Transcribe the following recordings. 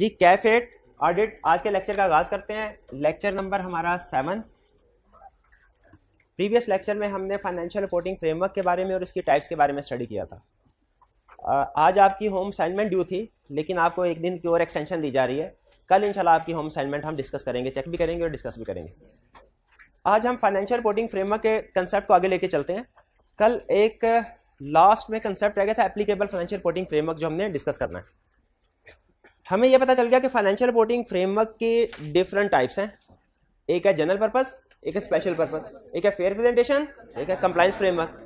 जी कैफेट audit आज के lecture का आगाज करते हैं लेक्चर नंबर हमारा सेवन प्रीवियस लेक्चर में हमने फाइनेंशियल रिपोर्टिंग फ्रेमवर्क के बारे में और इसकी टाइप्स के बारे में स्टडी किया था आज आपकी होम असाइनमेंट ड्यू थी लेकिन आपको एक दिन की और एक्सटेंशन दी जा रही है कल इंशाल्लाह आपकी होम असाइनमेंट हम डिस्कस करेंगे चेक भी करेंगे और डिस्कस भी करेंगे आज हम फाइनेंशियल रिपोर्टिंग फ्रेमवर्क के कंसेप्ट को आगे लेके चलते हैं कल एक लास्ट में कंसेप्ट रह गया था एप्लीकेबल फाइनेंशियल रिपोर्टिंग फ्रेमवर्क जो हमने डिस्कस करना है हमें यह पता चल गया कि फाइनेंशियल रिपोर्टिंग फ्रेमवर्क के डिफरेंट टाइप्स हैं एक है जनरल पर्पस एक है स्पेशल पर्पस एक है फेयर प्रेजेंटेशन एक है कंप्लाइंस फ्रेमवर्क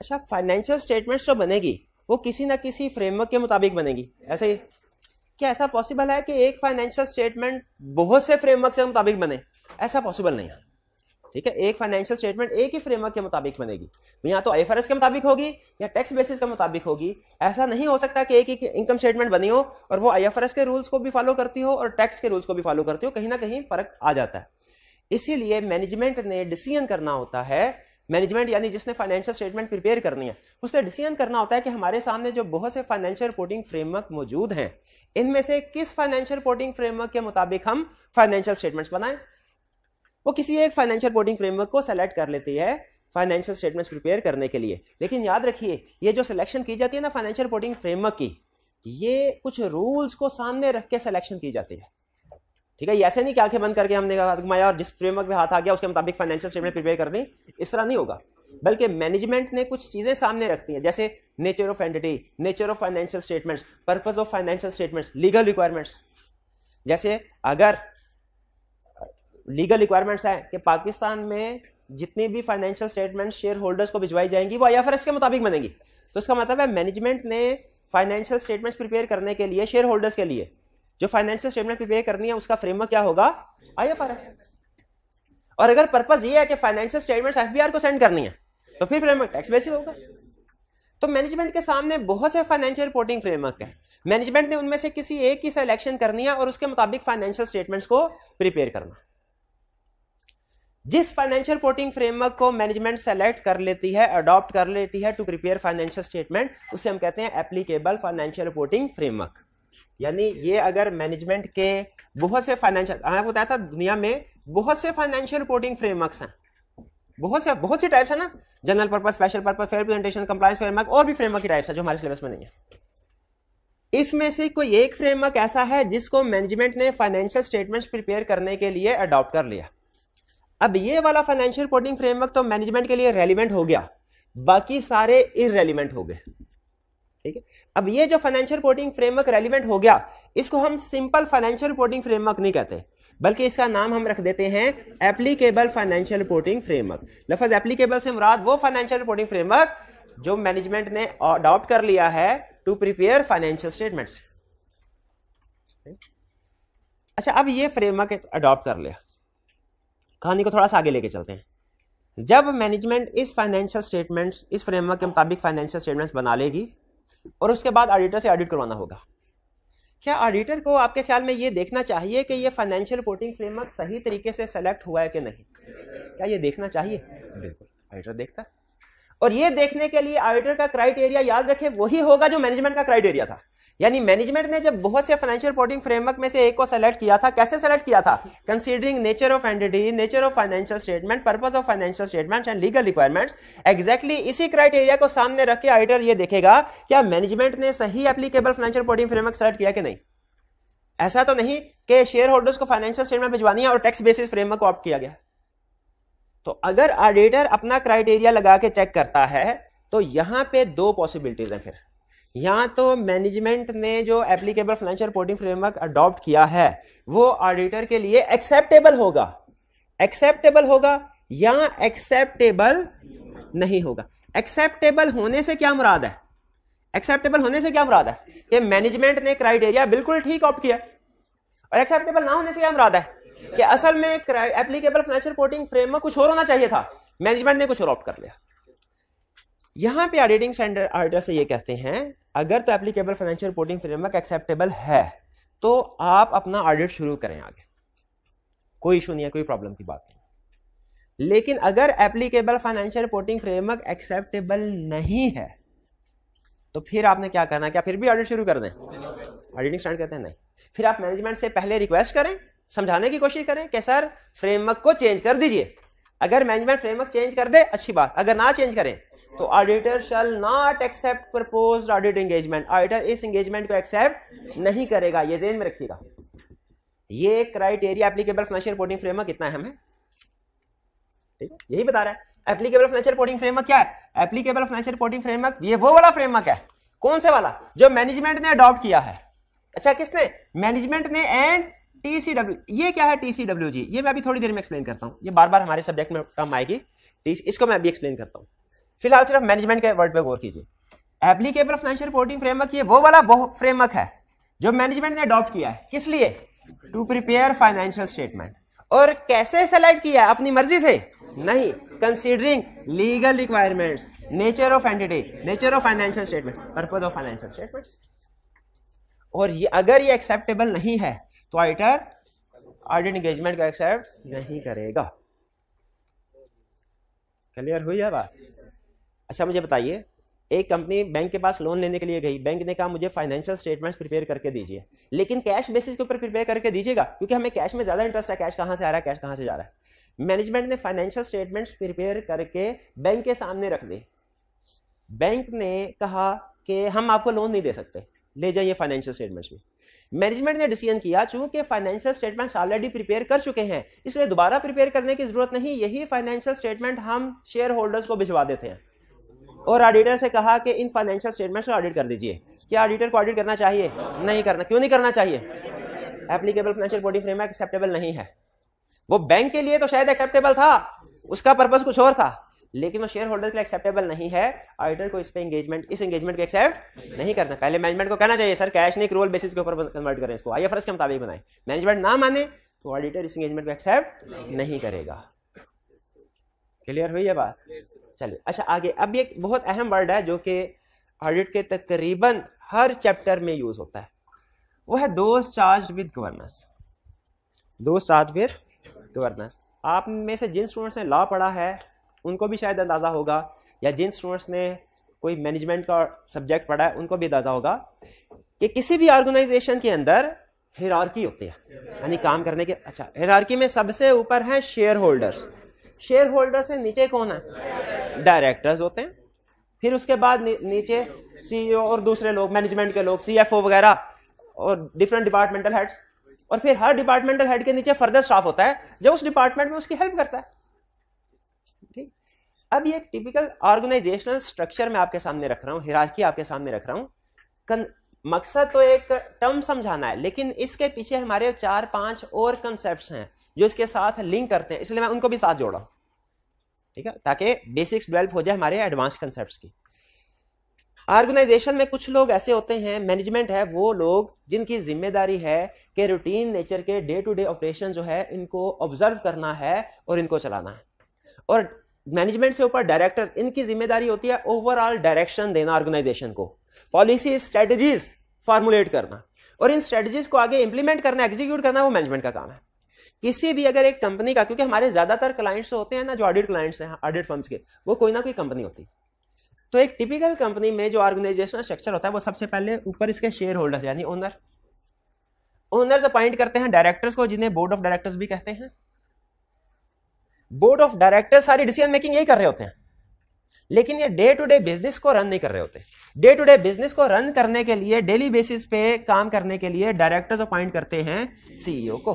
अच्छा फाइनेंशियल स्टेटमेंट्स जो बनेगी वो किसी ना किसी फ्रेमवर्क के मुताबिक बनेगी ऐसे ही क्या ऐसा पॉसिबल है कि एक फाइनेंशियल स्टेटमेंट बहुत से फ्रेमवर्क के मुताबिक बने ऐसा पॉसिबल नहीं है ठीक है एक फाइनेंशियल स्टेटमेंट एक ही फ्रेमवर्क के मुताबिक बनेगी तो या तो आई के मुताबिक होगी या टैक्स बेसिस के मुताबिक होगी ऐसा नहीं हो सकता कि एक ही इनकम स्टेटमेंट बनी हो और वो आई के रूल्स को भी फॉलो करती हो और टैक्स के रूल्स को भी फॉलो करती हो कहीं ना कहीं फर्क आ जाता है इसीलिए मैनेजमेंट ने डिसीजन करना होता है मैनेजमेंट यानी जिसने फाइनेंशियल स्टेटमेंट प्रिपेयर करनी है उसने डिसीजन करना होता है कि हमारे सामने जो बहुत से फाइनेंशियल रिपोर्टिंग फ्रेमवर्क मौजूद हैं इनमें से किस फाइनेंशियल रिपोर्टिंग फ्रेमवर्क के मुताबिक हम फाइनेंशियल स्टेटमेंट्स बनाएं वो किसी एक फाइनेंशियल रिपोर्टिंग फ्रेमवर्क को सेलेक्ट कर लेती है फाइनेंशियल स्टेटमेंट्स प्रिपेयर करने के लिए लेकिन याद रखिए ये जो सिलेक्शन की जाती है ना फाइनेंशियल रिपोर्टिंग फ्रेमवर्क की ये कुछ रूल्स को सामने रख के सिलेक्शन की जाती है ठीक है ऐसे नहीं कि आंखें बंद करके हमने घुमाया और जिस फ्रेमवर्क में हाथ आ गया उसके मुताबिक फाइनेंशियल स्टेटमेंट प्रिपेयर कर दें इस तरह नहीं होगा बल्कि मैनेजमेंट ने कुछ चीज़ें सामने रखती हैं जैसे nature of entity nature of financial statements purpose of financial statements legal requirements जैसे अगर लीगल रिक्वायरमेंट्स हैं कि पाकिस्तान में जितनी भी फाइनेंशियल स्टेटमेंट शेयर होल्डर्स को भिजवाई जाएंगी वो आई के मुताबिक बनेंगी तो इसका मतलब है मैनेजमेंट ने फाइनेंशियल स्टेटमेंट्स प्रिपेयर करने के लिए शेयर होल्डर्स के लिए जो फाइनेंशियल स्टेटमेंट प्रिपेयर करनी है उसका फ्रेमवर्क क्या होगा आई और अगर पर्पज ये है कि फाइनेंशियल स्टेटमेंट्स एफ को सेंड करनी है तो फिर फ्रेमवर्क टैक्स बेसिस होगा तो मैनेजमेंट के सामने बहुत से फाइनेंशियल रिपोर्टिंग फ्रेमवर्क है मैनेजमेंट ने उनमें से किसी एक की सिलेक्शन करनी है और उसके मुताबिक फाइनेंशियल स्टेटमेंट्स को प्रिपेयर करना जिस फाइनेंशियल रिपोर्टिंग फ्रेमवर्क को मैनेजमेंट सेलेक्ट कर लेती है अडॉप्ट कर लेती है टू प्रिपेयर फाइनेंशियल स्टेटमेंट उसे हम कहते हैं एप्लीकेबल फाइनेंशियल रिपोर्टिंग फ्रेमवर्क यानी ये अगर मैनेजमेंट के बहुत से फाइनेंशियल आपको बताया था दुनिया में बहुत से फाइनेंशियल रिपोर्टिंग फ्रेमवर्क्स हैं बहुत से बहुत सी टाइप्स है ना general purpose special purpose fair presentation compliance framework और भी फ्रेमवर्क की टाइप्स है जो हमारे सिलेबस में नहीं है इसमें से कोई एक फ्रेमवर्क ऐसा है जिसको मैनेजमेंट ने फाइनेंशियल स्टेटमेंट्स प्रिपेयर करने के लिए अडॉप्ट कर लिया अब ये वाला फाइनेंशियल रिपोर्टिंग फ्रेमवर्क तो मैनेजमेंट के लिए रेलिवेंट हो गया बाकी सारे इरेलीवेंट हो गए ठीक है अब ये जो फाइनेंशियल रिपोर्टिंग फ्रेमवर्क रेलिवेंट हो गया इसको हम सिंपल फाइनेंशियल रिपोर्टिंग फ्रेमवर्क नहीं कहते बल्कि इसका नाम हम रख देते हैं एप्लीकेबल फाइनेंशियल रिपोर्टिंग फ्रेमवर्क लफज एप्लीकेबल से मुराद वो फाइनेंशियल रिपोर्टिंग फ्रेमवर्क जो मैनेजमेंट ने अडॉप्ट कर लिया है टू प्रिपेयर फाइनेंशियल स्टेटमेंट्स अच्छा अब ये फ्रेमवर्क अडॉप्ट कर लिया कहानी को थोड़ा सा आगे लेके चलते हैं जब मैनेजमेंट इस फाइनेंशियल स्टेटमेंट्स इस फ्रेमवर्क के मुताबिक फाइनेंशियल स्टेटमेंट्स बना लेगी और उसके बाद ऑडिटर से ऑडिट करवाना होगा क्या ऑडिटर को आपके ख्याल में ये देखना चाहिए कि ये फाइनेंशियल रिपोर्टिंग फ्रेमवर्क सही तरीके से सेलेक्ट हुआ है कि नहीं क्या ये देखना चाहिए बिल्कुल ऑडिटर देखता और ये देखने के लिए ऑडिटर का क्राइटेरिया याद रखे वही होगा जो मैनेजमेंट का क्राइटेरिया था यानी मैनेजमेंट ने जब बहुत से फाइनेंशियल रिपोर्टिंग फ्रेमवर्क में से एक को सेलेक्ट किया था कैसे सेलेक्ट किया था considering nature of entity nature of financial statement purpose of financial statement and legal requirements exactly इसी क्राइटेरिया को सामने रख के ऑडिटर ये देखेगा क्या मैनेजमेंट ने सही applicable financial reporting framework select किया कि नहीं ऐसा तो नहीं कि शेयर होल्डर्स को फाइनेंशियल स्टेटमेंट भिजवानी है और टैक्स बेसिस फ्रेमवर्क को ऑप्ट किया गया तो अगर ऑडिटर अपना क्राइटेरिया लगा के चेक करता है तो यहां पे दो पॉसिबिलिटीज हैं फिर यहाँ तो मैनेजमेंट ने जो applicable financial reporting framework adopt किया है वो ऑडिटर के लिए एक्सेप्टेबल होगा एक्सेप्टेबल होगा या एक्सेप्टेबल नहीं होगा एक्सेप्टेबल होने से क्या मुराद है एक्सेप्टेबल होने से क्या मुराद है कि मैनेजमेंट ने क्राइटेरिया बिल्कुल ठीक ऑप्ट किया और एक्सेप्टेबल ना होने से क्या मुराद है कि असल में एप्लीकेबल फाइनेंशियल रिपोर्टिंग फ्रेम कुछ और होना चाहिए था मैनेजमेंट ने कुछ और ऑप्ट कर लिया यहाँ पे ऑडिटिंग स्टैंडर्ड ऑडिटर से ये कहते हैं अगर तो applicable financial reporting framework acceptable है तो आप अपना ऑडिट शुरू करें आगे कोई इशू नहीं है कोई प्रॉब्लम की बात नहीं लेकिन अगर applicable financial reporting framework acceptable नहीं है तो फिर आपने क्या करना क्या फिर भी ऑडिट शुरू कर दें ऑडिटिंग स्टार्ट करते हैं नहीं फिर आप मैनेजमेंट से पहले रिक्वेस्ट करें समझाने की कोशिश करें कि सर फ्रेमवर्क को चेंज कर दीजिए अगर मैनेजमेंट फ्रेमवर्क चेंज कर दे अच्छी बात अगर ना चेंज करें तो auditor shall not accept propose audit engagement auditor इस एंगेजमेंट को एक्सेप्ट नहीं करेगा ये जेन में रखिएगा ये criteria applicable financial reporting framework कितना अहम है ठीक है यही बता रहा है एप्लीकेबल फाइनेंशियल रिपोर्टिंग फ्रेमवर्क क्या है एप्लीकेबल फाइनेंशियल रिपोर्टिंग फ्रेमवर्क ये वो वाला फ्रेमवर्क है कौन से वाला जो मैनेजमेंट ने अडॉप्ट किया है अच्छा किसने मैनेजमेंट ने एंड टीसीडब्ल्यू ये क्या है टीसीडब्ल्यू जी ये मैं अभी थोड़ी देर में एक्सप्लेन करता हूँ ये बार बार हमारे सब्जेक्ट में कम आएगी इसको मैं अभी एक्सप्लेन करता हूँ फिलहाल सिर्फ मैनेजमेंट के वर्ड पे गौर कीजिए एप्लीकेबल फाइनेंशियल रिपोर्टिंग फ्रेमवर्क ये वो वाला फ्रेमवर्क है जो मैनेजमेंट ने अडॉप्ट किया है किस लिए टू प्रिपेयर फाइनेंशियल स्टेटमेंट और कैसे सेलेक्ट किया अपनी मर्जी से नहीं considering legal requirement nature of entity nature of financial statement purpose of financial statement और ये अगर ये एक्सेप्टेबल नहीं है तो आइटर ऑडिट एंगेजमेंट को एक्सेप्ट नहीं करेगा क्लियर हुई है बात अच्छा मुझे बताइए एक कंपनी बैंक के पास लोन लेने के लिए गई बैंक ने कहा मुझे फाइनेंशियल स्टेटमेंट्स प्रिपेयर करके दीजिए लेकिन कैश बेसिस के ऊपर प्रिपेयर करके दीजिएगा क्योंकि हमें कैश में ज़्यादा इंटरेस्ट है कैश कहाँ से आ रहा है कैश कहाँ से जा रहा है मैनेजमेंट ने फाइनेंशियल स्टेटमेंट्स प्रिपेयर करके बैंक के सामने रख दी बैंक ने कहा कि हम आपको लोन नहीं दे सकते ले जाइए फाइनेंशियल स्टेटमेंट्स में मैनेजमेंट ने डिसीजन किया चूंकि फाइनेंशियल स्टेटमेंट्स ऑलरेडी प्रिपेयर कर चुके हैं इसलिए दोबारा प्रिपेयर करने की जरूरत नहीं यही फाइनेंशियल स्टेटमेंट हम शेयर होल्डर्स को भिजवा देते हैं और ऑडिटर से कहा कि इन फाइनेंशियल स्टेटमेंट्स को ऑडिट कर दीजिए क्या ऑडिटर को ऑडिट करना चाहिए नहीं करना क्यों नहीं करना चाहिए applicable financial body framework acceptable नहीं है वो बैंक के लिए तो शायद एक्सेप्टेबल था उसका पर्पज कुछ और था लेकिन वो शेयर होल्डर के लिए एक्सेप्टेबल नहीं है ऑडिटर को इस पे इंगेजमेंट इस एंगेजमेंट को एक्सेप्ट नहीं करना पहले मैनेजमेंट को कहना चाहिए सर कैश नहीं रोल बेसिस के ऊपर कन्वर्ट करें इसको आई के मुताबिक बनाए मैनेजमेंट ना माने तो ऑडिटर इस एंगेजमेंट को एक्सेप्ट नहीं करेगा क्लियर हुई है बात चलिए अच्छा आगे अब ये बहुत अहम वर्ड है जो कि ऑडिट के तकरीबन हर चैप्टर में यूज होता है वो है those charged with governance those charged with governance आप में से जिन स्टूडेंट्स ने लॉ पढ़ा है उनको भी शायद अंदाज़ा होगा या जिन स्टूडेंट्स ने कोई मैनेजमेंट का सब्जेक्ट पढ़ा है उनको भी अंदाज़ा होगा कि किसी भी ऑर्गेनाइजेशन के अंदर हिरारकी होती है यानी काम करने के अच्छा हिरारकी में सबसे ऊपर है शेयर होल्डर्स शेयर होल्डर हैं नीचे कौन है डायरेक्टर्स होते हैं फिर उसके बाद नीचे सीईओ e और दूसरे लोग मैनेजमेंट के लोग सीएफओ वगैरह और डिफरेंट डिपार्टमेंटल हेड और फिर हर डिपार्टमेंटल हेड के नीचे फर्दर स्टाफ होता है जो उस डिपार्टमेंट में उसकी हेल्प करता है ठीक अब ये टिपिकल ऑर्गेनाइजेशनल स्ट्रक्चर में आपके सामने रख रहा हूँ हिराकी आपके सामने रख रहा हूँ मकसद तो एक टर्म समझाना है लेकिन इसके पीछे हमारे चार पांच और कंसेप्ट हैं जो इसके साथ लिंक करते हैं इसलिए मैं उनको भी साथ जोड़ा ठीक है ताकि बेसिक्स डेवलप हो जाए हमारे एडवांस कंसेप्ट की ऑर्गेनाइजेशन में कुछ लोग ऐसे होते हैं मैनेजमेंट है वो लोग जिनकी जिम्मेदारी है कि रूटीन नेचर के डे टू डे ऑपरेशन जो है इनको ऑब्जर्व करना है और इनको चलाना है और मैनेजमेंट से ऊपर डायरेक्टर्स इनकी जिम्मेदारी होती है ओवरऑल डायरेक्शन देना ऑर्गेनाइजेशन को पॉलिसी स्ट्रेटजीज फार्मुलेट करना और इन स्ट्रेटजीज को आगे इंप्लीमेंट करना एग्जीक्यूट करना वो मैनेजमेंट का काम है किसी भी अगर एक कंपनी का क्योंकि हमारे ज्यादातर क्लाइंट्स होते हैं ना जो ऑडिट क्लाइंट्स हैं ऑडिट फर्म्स के वो कोई ना कोई कंपनी होती है तो एक टिपिकल कंपनी में जो ऑर्गेनाइजेशनल स्ट्रक्चर होता है वो सबसे पहले ऊपर इसके शेयर होल्डर्स यानी ओनर ओनर्स अपॉइंट करते हैं डायरेक्टर्स को जिन्हें बोर्ड ऑफ डायरेक्टर्स भी कहते हैं बोर्ड ऑफ डायरेक्टर्स सारी डिसीजन मेकिंग यही कर रहे होते हैं लेकिन ये डे टू डे बिजनेस को रन नहीं कर रहे होते डे टू डे बिजनेस को रन करने के लिए डेली बेसिस पे काम करने के लिए डायरेक्टर्स अपॉइंट करते हैं सीईओ e को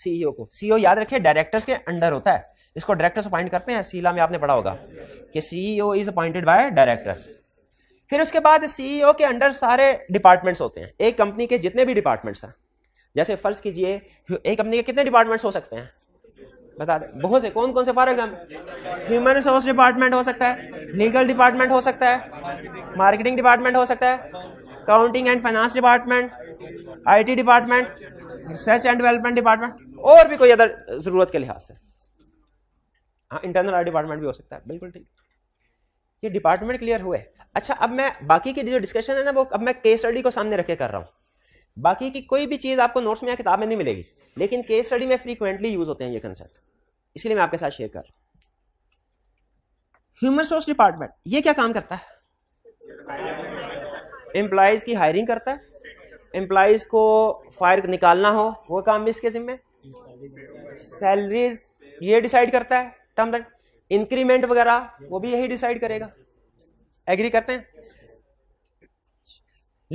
सीईओ e को सीईओ e याद रखिए डायरेक्टर्स के अंडर होता है इसको डायरेक्टर्स अपॉइंट करते हैं सीला में आपने पढ़ा होगा कि CEO is appointed by directors फिर उसके बाद सीईओ e के अंडर सारे डिपार्टमेंट्स होते हैं एक कंपनी के जितने भी डिपार्टमेंट्स हैं जैसे फर्ज कीजिए एक कंपनी के कितने डिपार्टमेंट्स हो सकते हैं बता दें बहुत से कौन कौन से for example human resource department हो सकता है लीगल डिपार्टमेंट हो सकता है मार्केटिंग डिपार्टमेंट हो सकता है accounting and finance department IT department research and development department और भी कोई अदर ज़रूरत के लिहाज से हाँ इंटरनल आर डिपार्टमेंट भी हो सकता है बिल्कुल ठीक ये डिपार्टमेंट क्लियर हुए अच्छा अब मैं बाकी की जो डिस्कशन है ना वो अब मैं केस स्टडी को सामने रखे कर रहा हूँ बाकी की कोई भी चीज़ आपको नोट्स में या किताब में नहीं मिलेगी लेकिन केस स्टडी में फ्रीक्वेंटली यूज़ होते हैं ये कंसेप्ट इसलिए मैं आपके साथ शेयर कर रहा हूँ ह्यूमन रिसोर्स डिपार्टमेंट ये क्या काम करता है एम्प्लॉयज़ की हायरिंग करता है एम्प्लॉयज़ को फायर निकालना हो वो काम इसके जिम्मे सैलरीज ये डिसाइड करता है टर्म दैट इंक्रीमेंट वगैरह वो भी यही डिसाइड करेगा एग्री करते हैं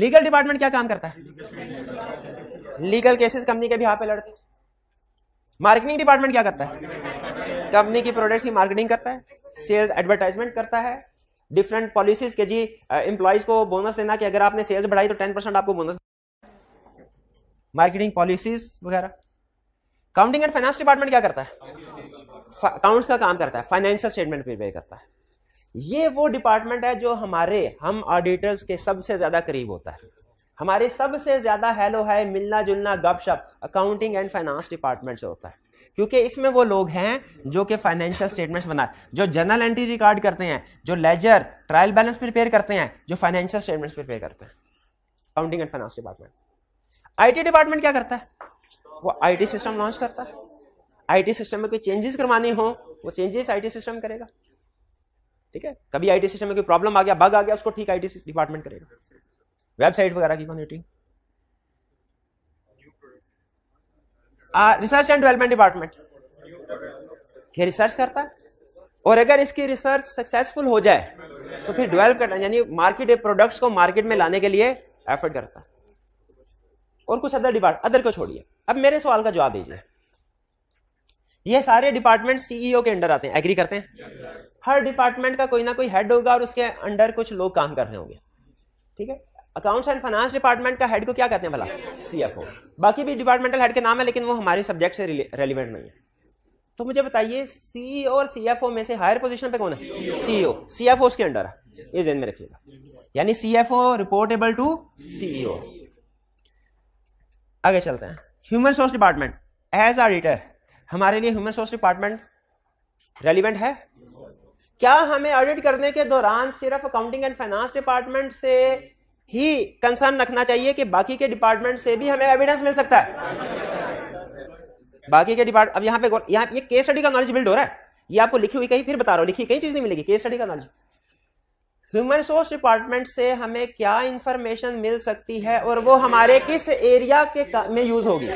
लीगल डिपार्टमेंट क्या काम करता है लीगल केसेस कंपनी के भी यहाँ पे लड़ते हैं मार्केटिंग डिपार्टमेंट क्या करता है कंपनी की प्रोडक्ट्स की मार्केटिंग करता है सेल्स एडवर्टाइजमेंट करता है डिफरेंट पॉलिसीज के जी एम्प्लॉयज को बोनस देना कि अगर आपने सेल्स बढ़ाई तो टेन परसेंट आपको बोनस मार्केटिंग पॉलिसीज वगैरह काउंटिंग एंड फाइनेंस डिपार्टमेंट क्या करता है अकाउंट्स का काम करता है फाइनेंशियल स्टेटमेंट प्रिपेयर करता है ये वो डिपार्टमेंट है जो हमारे हम ऑडिटर्स के सबसे ज्यादा करीब होता है हमारे सबसे ज्यादा हेलो है मिलना जुलना गपशप अकाउंटिंग एंड फाइनेंस डिपार्टमेंट से होता है क्योंकि इसमें वो लोग हैं जो कि फाइनेंशियल स्टेटमेंट्स बनाते जो जनरल एंट्री रिकॉर्ड करते हैं जो लेजर ट्रायल बैलेंस प्रिपेयर करते हैं जो फाइनेंशियल स्टेटमेंट्स प्रिपेयर करते हैं accounting and finance department IT department क्या करता है वो आईटी सिस्टम लॉन्च करता है आईटी सिस्टम में कोई चेंजेस करवाने हो वो चेंजेस आईटी सिस्टम करेगा ठीक है कभी आईटी सिस्टम में कोई प्रॉब्लम आ गया बग आ गया उसको ठीक आईटी डिपार्टमेंट करेगा वेबसाइट वगैरह की monitoring research and development department ये रिसर्च करता है और अगर इसकी रिसर्च सक्सेसफुल हो जाए तो फिर डेवलप करना यानी मार्केट प्रोडक्ट्स को मार्केट में लाने के लिए एफर्ट करता है और कुछ अदर डिपार्ट अदर को छोड़िए अब मेरे सवाल का जवाब दीजिए ये सारे डिपार्टमेंट सीईओ e के अंडर आते हैं एग्री करते हैं yes, हर डिपार्टमेंट का कोई ना कोई हेड होगा और उसके अंडर कुछ लोग काम कर रहे होंगे ठीक है अकाउंट्स एंड फाइनेंस डिपार्टमेंट का हेड को क्या कहते हैं भला सीएफओ बाकी भी डिपार्टमेंटल हेड के नाम है लेकिन वो हमारे सब्जेक्ट से रेलिवेंट नहीं है तो मुझे बताइए सीईओ e और सीएफओ में से हायर पोजीशन पे कौन है सीईओ सीएफओ e उसके अंडर है ये जेन में रखिएगा यानी सीएफओ रिपोर्टेबल टू सीईओ आगे चलते हैं human source department as auditor हमारे लिए ह्यूमन सोर्स डिपार्टमेंट रेलिवेंट है क्या हमें ऑडिट करने के दौरान सिर्फ अकाउंटिंग एंड फाइनेंस डिपार्टमेंट से ही कंसर्न रखना चाहिए कि बाकी के डिपार्टमेंट से भी हमें एविडेंस मिल सकता है बाकी के डिपार्ट अब यहां पे यहां ये केस स्टडी का नॉलेज बिल्ड हो रहा है ये आपको लिखी हुई कहीं फिर बता रहा हूं लिखी कहीं चीज नहीं मिलेगी केस स्टडी का नॉलेज ह्यूमन रिसोर्स डिपार्टमेंट से हमें क्या इंफॉर्मेशन मिल सकती है और वो हमारे किस एरिया के में यूज होगी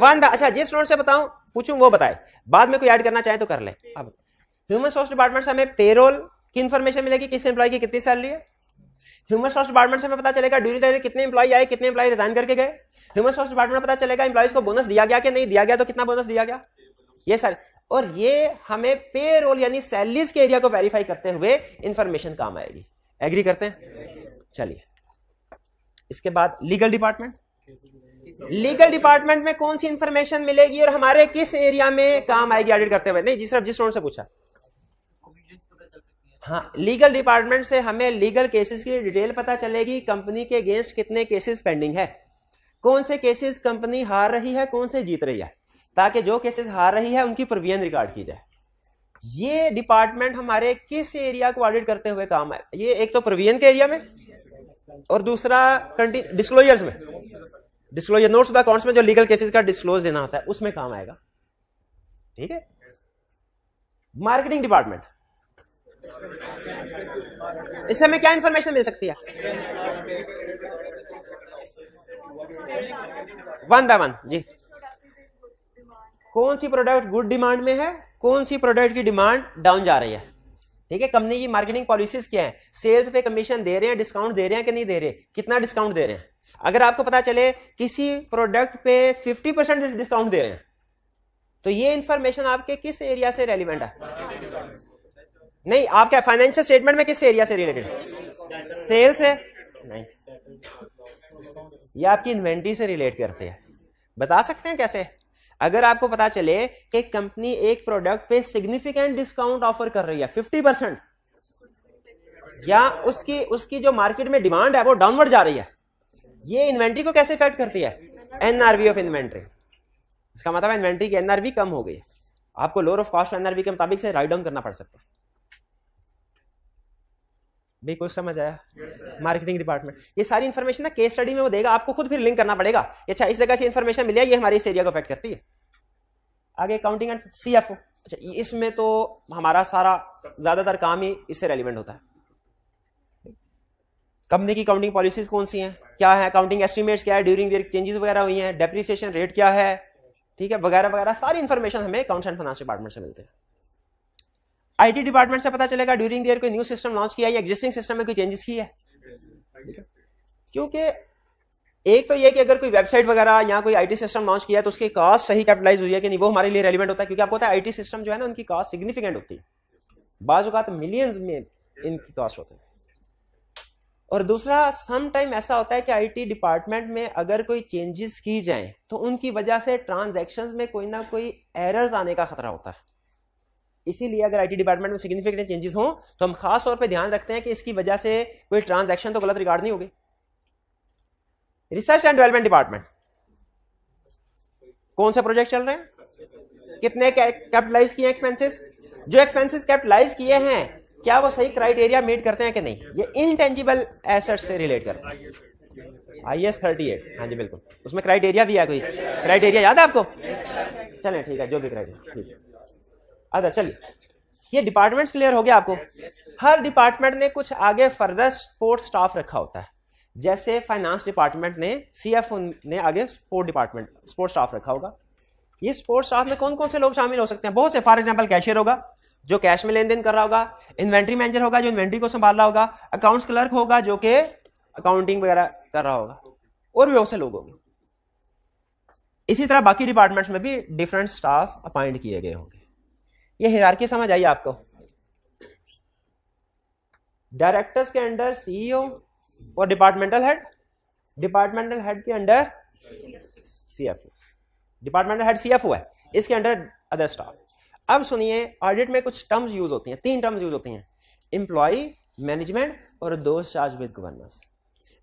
वन अच्छा जिस स्टूडेंट से बताऊं पूछूं वो बताए बाद में कोई ऐड करना चाहे तो कर ले अब ह्यूमन रिसोर्स डिपार्टमेंट से हमें पेरोल की इंफॉर्मेशन मिलेगी किस एम्प्लॉय की कितनी सैलरी है ह्यूमन रिसोर्स डिपार्टमेंट से हमें पता चलेगा ड्यूरिंग द कितने एम्प्लॉय आए कितने एम्प्लॉय रिजाइन करके गए ह्यूमन रिसोर्स डिपार्टमेंट पता चलेगा एम्प्लॉयज को बोनस दिया गया कि नहीं दिया गया तो कितना बोनस दिया गया ये सर और ये हमें पे रोल यानी सैलरीज के एरिया को वेरीफाई करते हुए इंफॉर्मेशन काम आएगी एग्री करते हैं चलिए इसके बाद लीगल डिपार्टमेंट लीगल डिपार्टमेंट में कौन सी इंफॉर्मेशन मिलेगी और हमारे किस एरिया में काम आएगी ऑडिट करते हुए नहीं जिस जिस रोड से पूछा हाँ लीगल डिपार्टमेंट से हमें लीगल केसेस की डिटेल पता चलेगी कंपनी के अगेंस्ट कितने केसेस पेंडिंग है कौन से केसेस कंपनी हार रही है कौन से जीत रही है ताकि जो केसेस हार रही है उनकी प्रोविजन रिकॉर्ड की जाए ये डिपार्टमेंट हमारे किस एरिया को ऑडिट करते हुए काम आए ये एक तो प्रोविजन के एरिया में और दूसरा डिस्क्लोजर्स में डिस्क्लोजर नोट्स ऑफ अकाउंट्स में जो लीगल केसेस का डिस्क्लोज देना होता है उसमें काम आएगा ठीक है मार्केटिंग डिपार्टमेंट इससे हमें क्या इंफॉर्मेशन मिल सकती है वन बाय वन जी कौन सी प्रोडक्ट गुड डिमांड में है कौन सी प्रोडक्ट की डिमांड डाउन जा रही है ठीक है कंपनी की मार्केटिंग पॉलिसीज क्या है सेल्स पे कमीशन दे रहे हैं डिस्काउंट दे रहे हैं कि नहीं दे रहे कितना डिस्काउंट दे रहे हैं अगर आपको पता चले किसी प्रोडक्ट पे 50 परसेंट डिस्काउंट दे रहे हैं तो ये इंफॉर्मेशन आपके किस एरिया से रेलिवेंट है नहीं आपका फाइनेंशियल स्टेटमेंट में किस एरिया से रिलेटेड है सेल्स है नहीं ये आपकी इन्वेंट्री से रिलेट करते हैं बता सकते हैं कैसे अगर आपको पता चले कि कंपनी एक प्रोडक्ट पे सिग्निफिकेंट डिस्काउंट ऑफर कर रही है फिफ्टी परसेंट या उसकी उसकी जो मार्केट में डिमांड है वो डाउनवर्ड जा रही है ये इन्वेंट्री को कैसे इफेक्ट करती है एनआरवी ऑफ इन्वेंट्री इसका मतलब इन्वेंट्री की एनआरवी कम हो गई है आपको लोअर ऑफ कॉस्ट एनआरवी के मुताबिक से राइट डाउन करना पड़ सकता है भी कुछ समझ आया मार्केटिंग yes, डिपार्टमेंट ये सारी इन्फॉर्मेशन ना केस स्टडी में वो देगा आपको खुद फिर लिंक करना पड़ेगा अच्छा इस जगह से इन्फॉर्मेशन मिली है ये हमारे इस एरिया को अफेक्ट करती है आगे accounting and C F O अच्छा इसमें तो हमारा सारा ज़्यादातर काम ही इससे रेलिवेंट होता है कंपनी की अकाउंटिंग पॉलिसीज कौन सी हैं क्या है अकाउंटिंग एस्टिमेट्स क्या है ड्यूरिंग दर चेंजेस वगैरह हुई हैं डेप्रिसिएशन रेट क्या है ठीक है वगैरह वगैरह सारी इन्फॉर्मेशन हमें अकाउंट्स एंड फाइनेंस डिपार्टमेंट से मिलते हैं आईटी डिपार्टमेंट से पता चलेगा ड्यूरिंग दर कोई न्यू सिस्टम लॉन्च किया या एग्जिस्टिंग सिस्टम में कोई चेंजेस किया है क्योंकि एक तो ये कि अगर कोई वेबसाइट वगैरह या कोई आईटी सिस्टम लॉन्च किया तो उसकी कास्ट सही कैपिटलाइज हुई है कि नहीं वो हमारे लिए रेलिवेंट होता है क्योंकि आपको पता है आईटी सिस्टम जो है ना उनकी कॉस्ट सिग्निफिकेंट होती है बाज़ात मिलियंस में इनकी कॉस्ट होती है और दूसरा सम टाइम ऐसा होता है कि आईटी डिपार्टमेंट में अगर कोई चेंजेस की जाएं तो उनकी वजह से ट्रांजेक्शन में कोई ना कोई एरर्स आने का खतरा होता है इसीलिए अगर आईटी डिपार्टमेंट में सिग्निफिकेंट चेंजेस हों तो हम खास तौर पे ध्यान रखते हैं कि इसकी वजह से कोई ट्रांजैक्शन तो गलत रिकॉर्ड नहीं होगी रिसर्च एंड डेवलपमेंट डिपार्टमेंट कौन सा प्रोजेक्ट चल रहे हैं कितने कैपिटलाइज किए एक्सपेंसिस जो एक्सपेंसिस कैपिटलाइज किए हैं क्या वो सही क्राइटेरिया मीट करते हैं कि नहीं ये इनटेंजिबल एसेट से रिलेट कर आई एस थर्टी एट हाँ जी बिल्कुल उसमें क्राइटेरिया भी है कोई क्राइटेरिया याद है आपको चलें ठीक है जो भी क्राइटेरिया ठीक है अच्छा चलिए ये डिपार्टमेंट्स क्लियर हो गया आपको हर डिपार्टमेंट ने कुछ आगे फर्दर स्पोर्ट स्टाफ रखा होता है जैसे फाइनेंस डिपार्टमेंट ने सी ने आगे स्पोर्ट डिपार्टमेंट स्पोर्ट स्टाफ रखा होगा ये स्पोर्ट स्टाफ में कौन कौन से लोग शामिल हो सकते हैं बहुत से फॉर एग्जाम्पल कैशियर होगा जो कैश में लेन देन कर रहा होगा इन्वेंट्री मैनेजर होगा जो इन्वेंट्री को संभाल रहा होगा अकाउंट्स क्लर्क होगा जो कि अकाउंटिंग वगैरह कर रहा होगा और भी बहुत से लोग होंगे इसी तरह बाकी डिपार्टमेंट्स में भी डिफरेंट स्टाफ अपॉइंट किए गए होंगे ये हिरारकी समझ आई आपको डायरेक्टर्स के अंडर सीईओ और डिपार्टमेंटल हेड डिपार्टमेंटल हेड के under CFO departmental head CFO है इसके अंडर अदर स्टाफ अब सुनिए ऑडिट में कुछ टर्म्स यूज होती हैं तीन टर्म्स यूज होती हैं इंप्लॉई मैनेजमेंट और दो चार्ज विद गवर्नेंस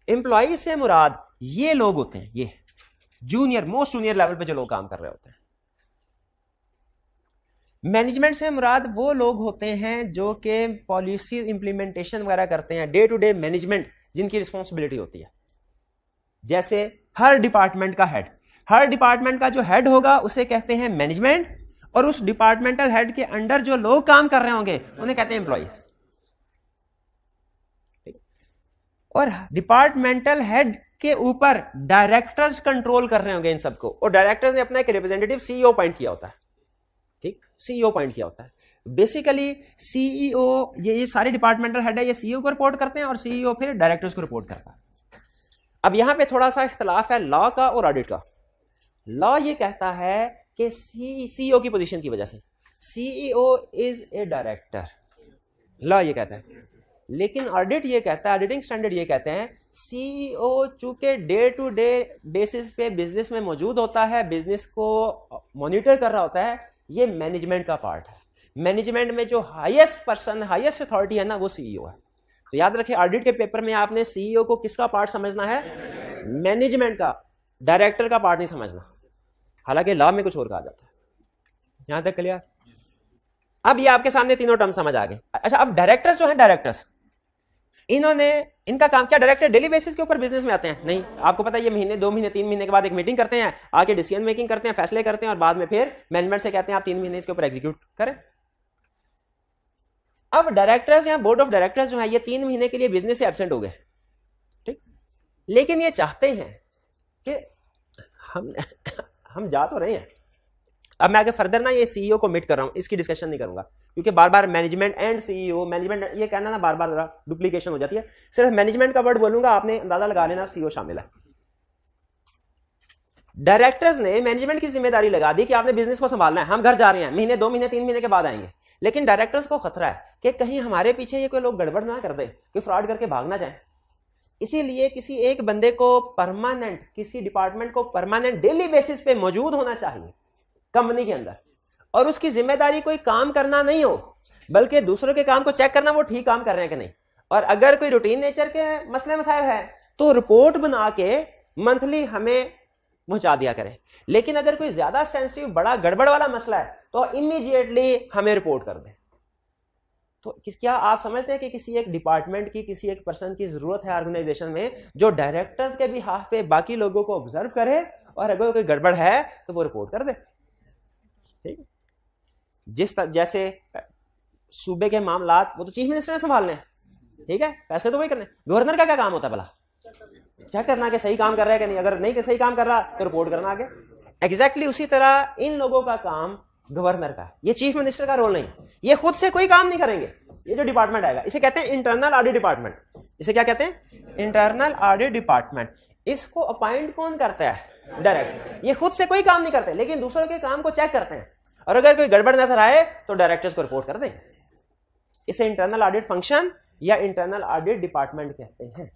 एम्प्लॉय से मुराद ये लोग होते हैं ये जूनियर मोस्ट जूनियर लेवल पे जो लोग काम कर रहे होते हैं मैनेजमेंट से मुराद वो लोग होते हैं जो कि पॉलिसी इम्प्लीमेंटेशन वगैरह करते हैं डे टू डे मैनेजमेंट जिनकी रिस्पॉन्सिबिलिटी होती है जैसे हर डिपार्टमेंट का हेड हर डिपार्टमेंट का जो हेड होगा उसे कहते हैं मैनेजमेंट और उस डिपार्टमेंटल हेड के अंडर जो लोग काम कर रहे होंगे उन्हें कहते हैं एम्प्लॉय और डिपार्टमेंटल हेड के ऊपर डायरेक्टर्स कंट्रोल कर रहे होंगे इन सबको और डायरेक्टर्स ने अपना एक रिप्रेजेंटेटिव सीईओ अपॉइंट किया होता है सीईओ पॉइंट e किया होता है बेसिकली सीईओ e ये ये सारे डिपार्टमेंटल हेड है ये सीईओ e को रिपोर्ट करते हैं और सीईओ फिर डायरेक्टर्स को रिपोर्ट करता है अब यहाँ पे थोड़ा सा इख्तलाफ है लॉ का और ऑडिट का लॉ ये कहता है कि सी सीईओ की पोजीशन की वजह से CEO is a director law ये कहता है लेकिन ऑडिट ये कहता है ऑडिटिंग स्टैंडर्ड ये कहते हैं सीईओ चूंकि डे टू डे बेसिस पे बिजनेस में मौजूद होता है बिजनेस को मॉनिटर कर रहा होता है ये मैनेजमेंट का पार्ट है मैनेजमेंट में जो हाईएस्ट पर्सन हाईएस्ट अथॉरिटी है ना वो सीईओ e है तो याद रखें ऑडिट के पेपर में आपने सीईओ e को किसका पार्ट समझना है मैनेजमेंट का डायरेक्टर का पार्ट नहीं समझना हालांकि लॉ में कुछ और कहा जाता है यहां तक क्लियर अब ये आपके सामने तीनों टर्म समझ आ गए अच्छा अब डायरेक्टर्स जो है डायरेक्टर्स इन्होंने इनका काम क्या डायरेक्टर डेली बेसिस के ऊपर बिजनेस में आते हैं नहीं आपको पता है ये महीने दो महीने तीन महीने के बाद एक मीटिंग करते हैं आके डिसीजन मेकिंग करते हैं फैसले करते हैं और बाद में फिर मैनेजमेंट से कहते हैं आप तीन महीने इसके ऊपर एग्जीक्यूट करें अब डायरेक्टर्स या बोर्ड ऑफ डायरेक्टर्स जो है ये तीन महीने के लिए बिजनेस से एबसेंट हो गए ठीक लेकिन ये चाहते हैं कि हम हम जा तो रहे हैं अब मैं आगे फर्दर ना ये सीईओ को मीट कर रहा हूं इसकी डिस्कशन नहीं करूंगा क्योंकि बार बार मैनेजमेंट एंड सीईओ मैनेजमेंट ये कहना ना बार बार डुप्लीकेशन हो जाती है सिर्फ मैनेजमेंट का वर्ड बोलूंगा आपने अंदाजा लगा लेना सीईओ शामिल है डायरेक्टर्स ने मैनेजमेंट की जिम्मेदारी लगा दी कि आपने बिजनेस को संभालना है हम घर जा रहे हैं महीने दो महीने तीन महीने के बाद आएंगे लेकिन डायरेक्टर्स को खतरा है कि कहीं हमारे पीछे ये कोई लोग गड़बड़ ना कर दे कि फ्रॉड करके भागना जाए इसीलिए किसी एक बंदे को परमानेंट किसी डिपार्टमेंट को परमानेंट डेली बेसिस पे मौजूद होना चाहिए कंपनी के अंदर और उसकी जिम्मेदारी कोई काम करना नहीं हो बल्कि दूसरों के काम को चेक करना वो ठीक काम कर रहे हैं कि नहीं और अगर कोई रूटीन नेचर के मसले मसाइल है तो रिपोर्ट बना के मंथली हमें पहुंचा दिया करें लेकिन अगर कोई ज्यादा सेंसिटिव बड़ा गड़बड़ वाला मसला है तो इमीजिएटली हमें रिपोर्ट कर दें तो किस क्या आप समझते हैं कि किसी एक डिपार्टमेंट की किसी एक पर्सन की जरूरत है ऑर्गेनाइजेशन में जो डायरेक्टर्स के भी हाफ पे बाकी लोगों को ऑब्जर्व करे और अगर कोई गड़बड़ है तो वो रिपोर्ट कर दे ठीक है जिस तर, जैसे सूबे के मामला वो तो चीफ मिनिस्टर ने संभालने ठीक है पैसे तो वही करने गवर्नर का क्या काम होता है भला चेक करना कि सही काम कर रहा है कि नहीं अगर नहीं कि सही काम कर रहा तो रिपोर्ट करना आगे एग्जैक्टली उसी तरह इन लोगों का काम गवर्नर का ये चीफ मिनिस्टर का रोल नहीं ये खुद से कोई काम नहीं करेंगे ये जो डिपार्टमेंट आएगा इसे कहते हैं इंटरनल ऑडिट डिपार्टमेंट इसे क्या कहते हैं इंटरनल ऑडिट डिपार्टमेंट इसको अपॉइंट कौन करता है डायरेक्ट ये खुद से कोई काम नहीं करते लेकिन दूसरों के काम को चेक करते हैं और अगर कोई गड़बड़ नजर आए तो डायरेक्टर्स को रिपोर्ट कर दें इसे इंटरनल ऑडिट फंक्शन या इंटरनल ऑडिट डिपार्टमेंट कहते हैं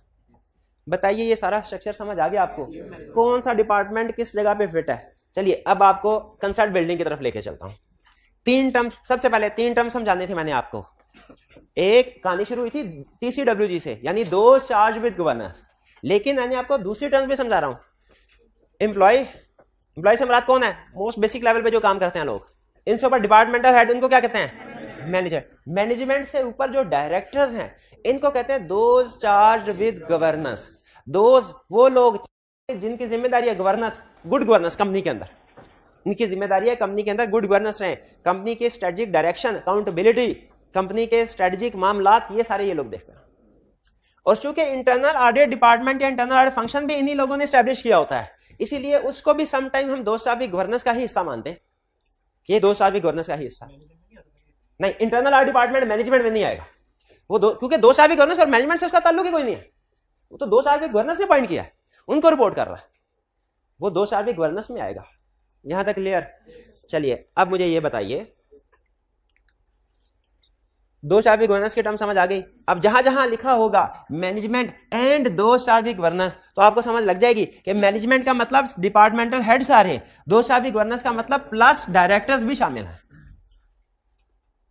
बताइए ये सारा स्ट्रक्चर समझ आ गया आपको कौन सा डिपार्टमेंट किस जगह पे फिट है चलिए अब आपको कंसल्ट बिल्डिंग की तरफ लेके चलता हूं तीन टर्म सबसे पहले तीन टर्म समझाने थे मैंने आपको एक कहानी शुरू हुई थी जी से यानी दो चार्ज विद गवर्नर्स लेकिन मैंने आपको दूसरी टर्म भी समझा रहा हूं एम्प्लॉय एम्प्लॉय से मराद कौन है मोस्ट बेसिक लेवल पे जो काम करते हैं लोग इनसे ऊपर डिपार्टमेंटल हेड उनको क्या कहते हैं मैनेजर मैनेजमेंट से ऊपर जो डायरेक्टर्स हैं इनको कहते हैं those charge with governance those वो लोग जिनकी जिम्मेदारी है गवर्नेंस गुड गवर्नेंस कंपनी के अंदर इनकी जिम्मेदारी है कंपनी के अंदर गुड गवर्नेंस रहे कंपनी के स्ट्रेटेजिक डायरेक्शन अकाउंटेबिलिटी कंपनी के स्ट्रेटेजिक मामला ये सारे ये लोग देखते हैं और चूंकि इंटरनल ऑडिट डिपार्टमेंट या इंटरनल ऑडिट फंक्शन भी इन्हीं लोगों ने स्टैब्लिश किया होता है इसीलिए उसको भी समटाइम हम दोस्त साहब गवर्नेंस का ही हिस्सा मानते हैं ये दो साल भी गवर्नेंस का ही हिस्सा नहीं इंटरनल आर्ट डिपार्टमेंट मैनेजमेंट में नहीं आएगा वो दो क्योंकि दो साल भी गवर्नेंस और मैनेजमेंट से उसका ताल्लुक ही कोई नहीं है वो तो दो साल भी गवर्नेंस ने अपॉइंट किया उनको रिपोर्ट कर रहा है वो दो साल भी गवर्नेंस में आएगा यहाँ तक क्लियर चलिए अब मुझे ये बताइए दो शार्विक गवर्नेंस के टर्म समझ आ गई अब जहां जहां लिखा होगा मैनेजमेंट एंड दो शार्विक गवर्नेंस तो आपको समझ लग जाएगी कि मैनेजमेंट का मतलब डिपार्टमेंटल हेड सारे दो शार्विक गवर्नेंस का मतलब प्लस डायरेक्टर्स भी शामिल है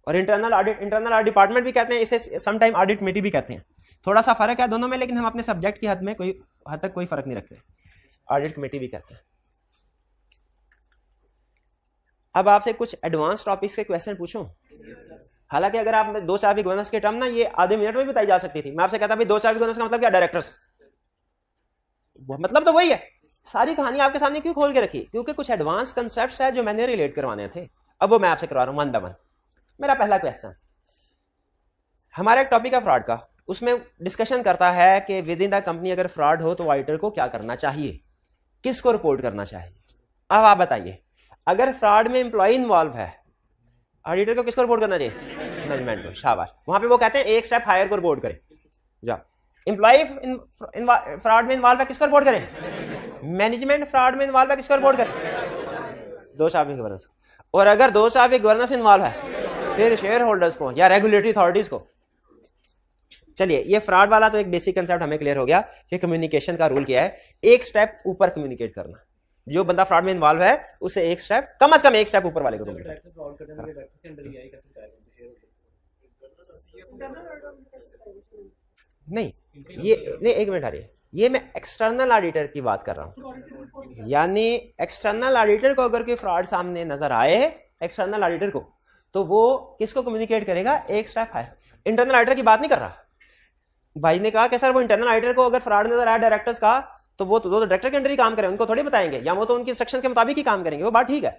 और internal audit internal audit department भी कहते हैं इसे समटाइम ऑडिट कमेटी भी कहते हैं थोड़ा सा फर्क है दोनों में लेकिन हम अपने सब्जेक्ट की हद में कोई हद तक कोई फर्क नहीं रखते ऑडिट कमेटी भी कहते हैं अब आपसे कुछ एडवांस टॉपिक्स के क्वेश्चन पूछूं हालांकि अगर आप दो से आविक के टर्म ना ये आधे मिनट में बताई जा सकती थी मैं आपसे कहता भाई दो से आविक का मतलब क्या डायरेक्टर्स मतलब तो वही है सारी कहानी आपके सामने क्यों खोल के रखी क्योंकि कुछ एडवांस कंसेप्ट है जो मैंने रिलेट करवाने थे अब वो मैं आपसे करवा रहा हूं वन द वन मेरा पहला क्वेश्चन हमारा एक टॉपिक है फ्रॉड का उसमें डिस्कशन करता है कि विद इन द कंपनी अगर फ्रॉड हो तो ऑडिटर को क्या करना चाहिए किसको रिपोर्ट करना चाहिए अब आप बताइए अगर फ्रॉड में एम्प्लॉय इन्वॉल्व है ऑडिटर को किसको रिपोर्ट करना चाहिए मैनेजमेंट को शाबाश वहां पे वो कहते हैं एक स्टेप हायर को रिपोर्ट करें जा एम्प्लॉय फ्रॉड में इन्वॉल्व है किसको रिपोर्ट करें मैनेजमेंट फ्रॉड में इन्वॉल्व है किसको रिपोर्ट करें दो शाफिक गवर्नेंस और अगर दो शाफिक गवर्नेंस इन्वॉल्व है फिर शेयर होल्डर्स को या रेगुलेटरी अथॉरिटीज को चलिए ये फ्रॉड वाला तो एक बेसिक कंसेप्ट हमें क्लियर हो गया कि कम्युनिकेशन का रूल क्या है एक स्टेप ऊपर कम्युनिकेट करना जो बंदा फ्रॉड में इन्वॉल्व है उसे एक स्टेप कम अज कम एक स्टेप ऊपर वाले को नहीं ये नहीं एक मिनट आ रही है ये मैं एक्सटर्नल ऑडिटर की बात कर रहा हूँ यानी एक्सटर्नल ऑडिटर को अगर कोई फ्रॉड सामने नजर आए एक्सटर्नल ऑडिटर को तो वो किसको कम्युनिकेट करेगा एक स्टेप है इंटरनल ऑडिटर की बात नहीं कर रहा भाई ने कहा कि सर वो इंटरनल ऑडिटर को अगर फ्रॉड नजर आया डायरेक्टर्स का तो वो तो, डायरेक्टर तो के अंडर ही काम करें उनको थोड़ी बताएंगे या वो तो उनकी इंस्ट्रक्शन के मुताबिक ही काम करेंगे वो बात ठीक है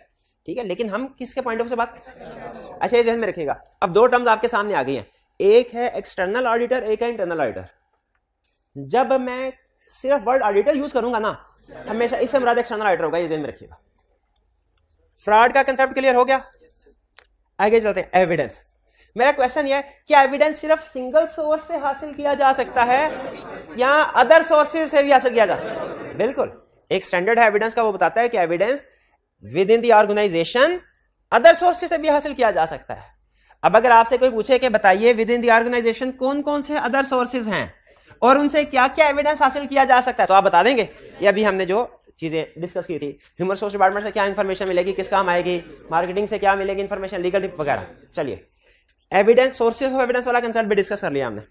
ठीक है लेकिन हम किसके पॉइंट ऑफ से बात अच्छा ये जहन में रखिएगा अब दो टर्म्स आपके सामने आ गई हैं एक है एक्सटर्नल ऑडिटर एक है इंटरनल ऑडिटर जब मैं सिर्फ वर्ड ऑडिटर यूज करूंगा ना हमेशा इससे मुराद एक्सटर्नल ऑडिटर होगा ये जहन में रखिएगा फ्रॉड का कंसेप्ट क्लियर हो गया आगे चलते हैं एविडेंस मेरा क्वेश्चन यह है कि एविडेंस सिर्फ सिंगल सोर्स से हासिल किया जा सकता है या अदर सोर्सेज से भी हासिल किया जा सकता है बिल्कुल एक स्टैंडर्ड है एविडेंस का वो बताता है कि evidence within the organisation other sources से भी हासिल किया जा सकता है अब अगर आपसे कोई पूछे कि बताइए विद इन दर्गेनाइजेशन कौन कौन से अदर सोर्सेज हैं और उनसे क्या क्या एविडेंस हासिल किया जा सकता है तो आप बता देंगे ये अभी हमने जो चीज़ें डिस्कस की थी ह्यूमन रिसोर्स डिपार्टमेंट से क्या इन्फॉर्मेशन मिलेगी किस काम आएगी मार्केटिंग से क्या मिलेगी इन्फॉर्मेशन लीगल वगैरह चलिए एविडेंस सोर्सेज ऑफ एविडेंस वाला कंसेप्ट भी डिस्कस कर लिया हमने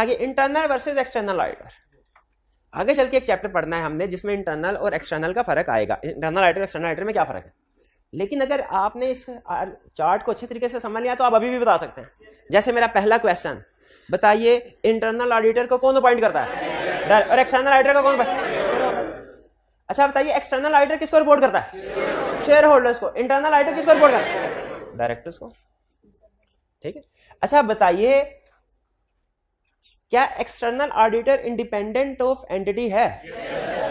आगे इंटरनल वर्सेज एक्सटर्नल ऑडिटर आगे चल के एक चैप्टर पढ़ना है हमने जिसमें इंटरनल और एक्सटर्नल का फर्क आएगा इंटरनल ऑडिटर एक्सटर्नल ऑडिटर में क्या फर्क है लेकिन अगर आपने इस चार्ट को अच्छे तरीके से समझ लिया तो आप अभी भी बता सकते हैं जैसे मेरा पहला क्वेश्चन बताइए इंटरनल ऑडिटर को कौन अपॉइंट करता है और एक्सटर्नल ऑडिटर को कौन अच्छा बताइए एक्सटर्नल ऑडिटर किसको रिपोर्ट करता है शेयर होल्डर्स को इंटरनल ऑडिटर किसको रिपोर्ट करता है डायरेक्टर्स को ठीक है अच्छा बताइए क्या external auditor independent of entity है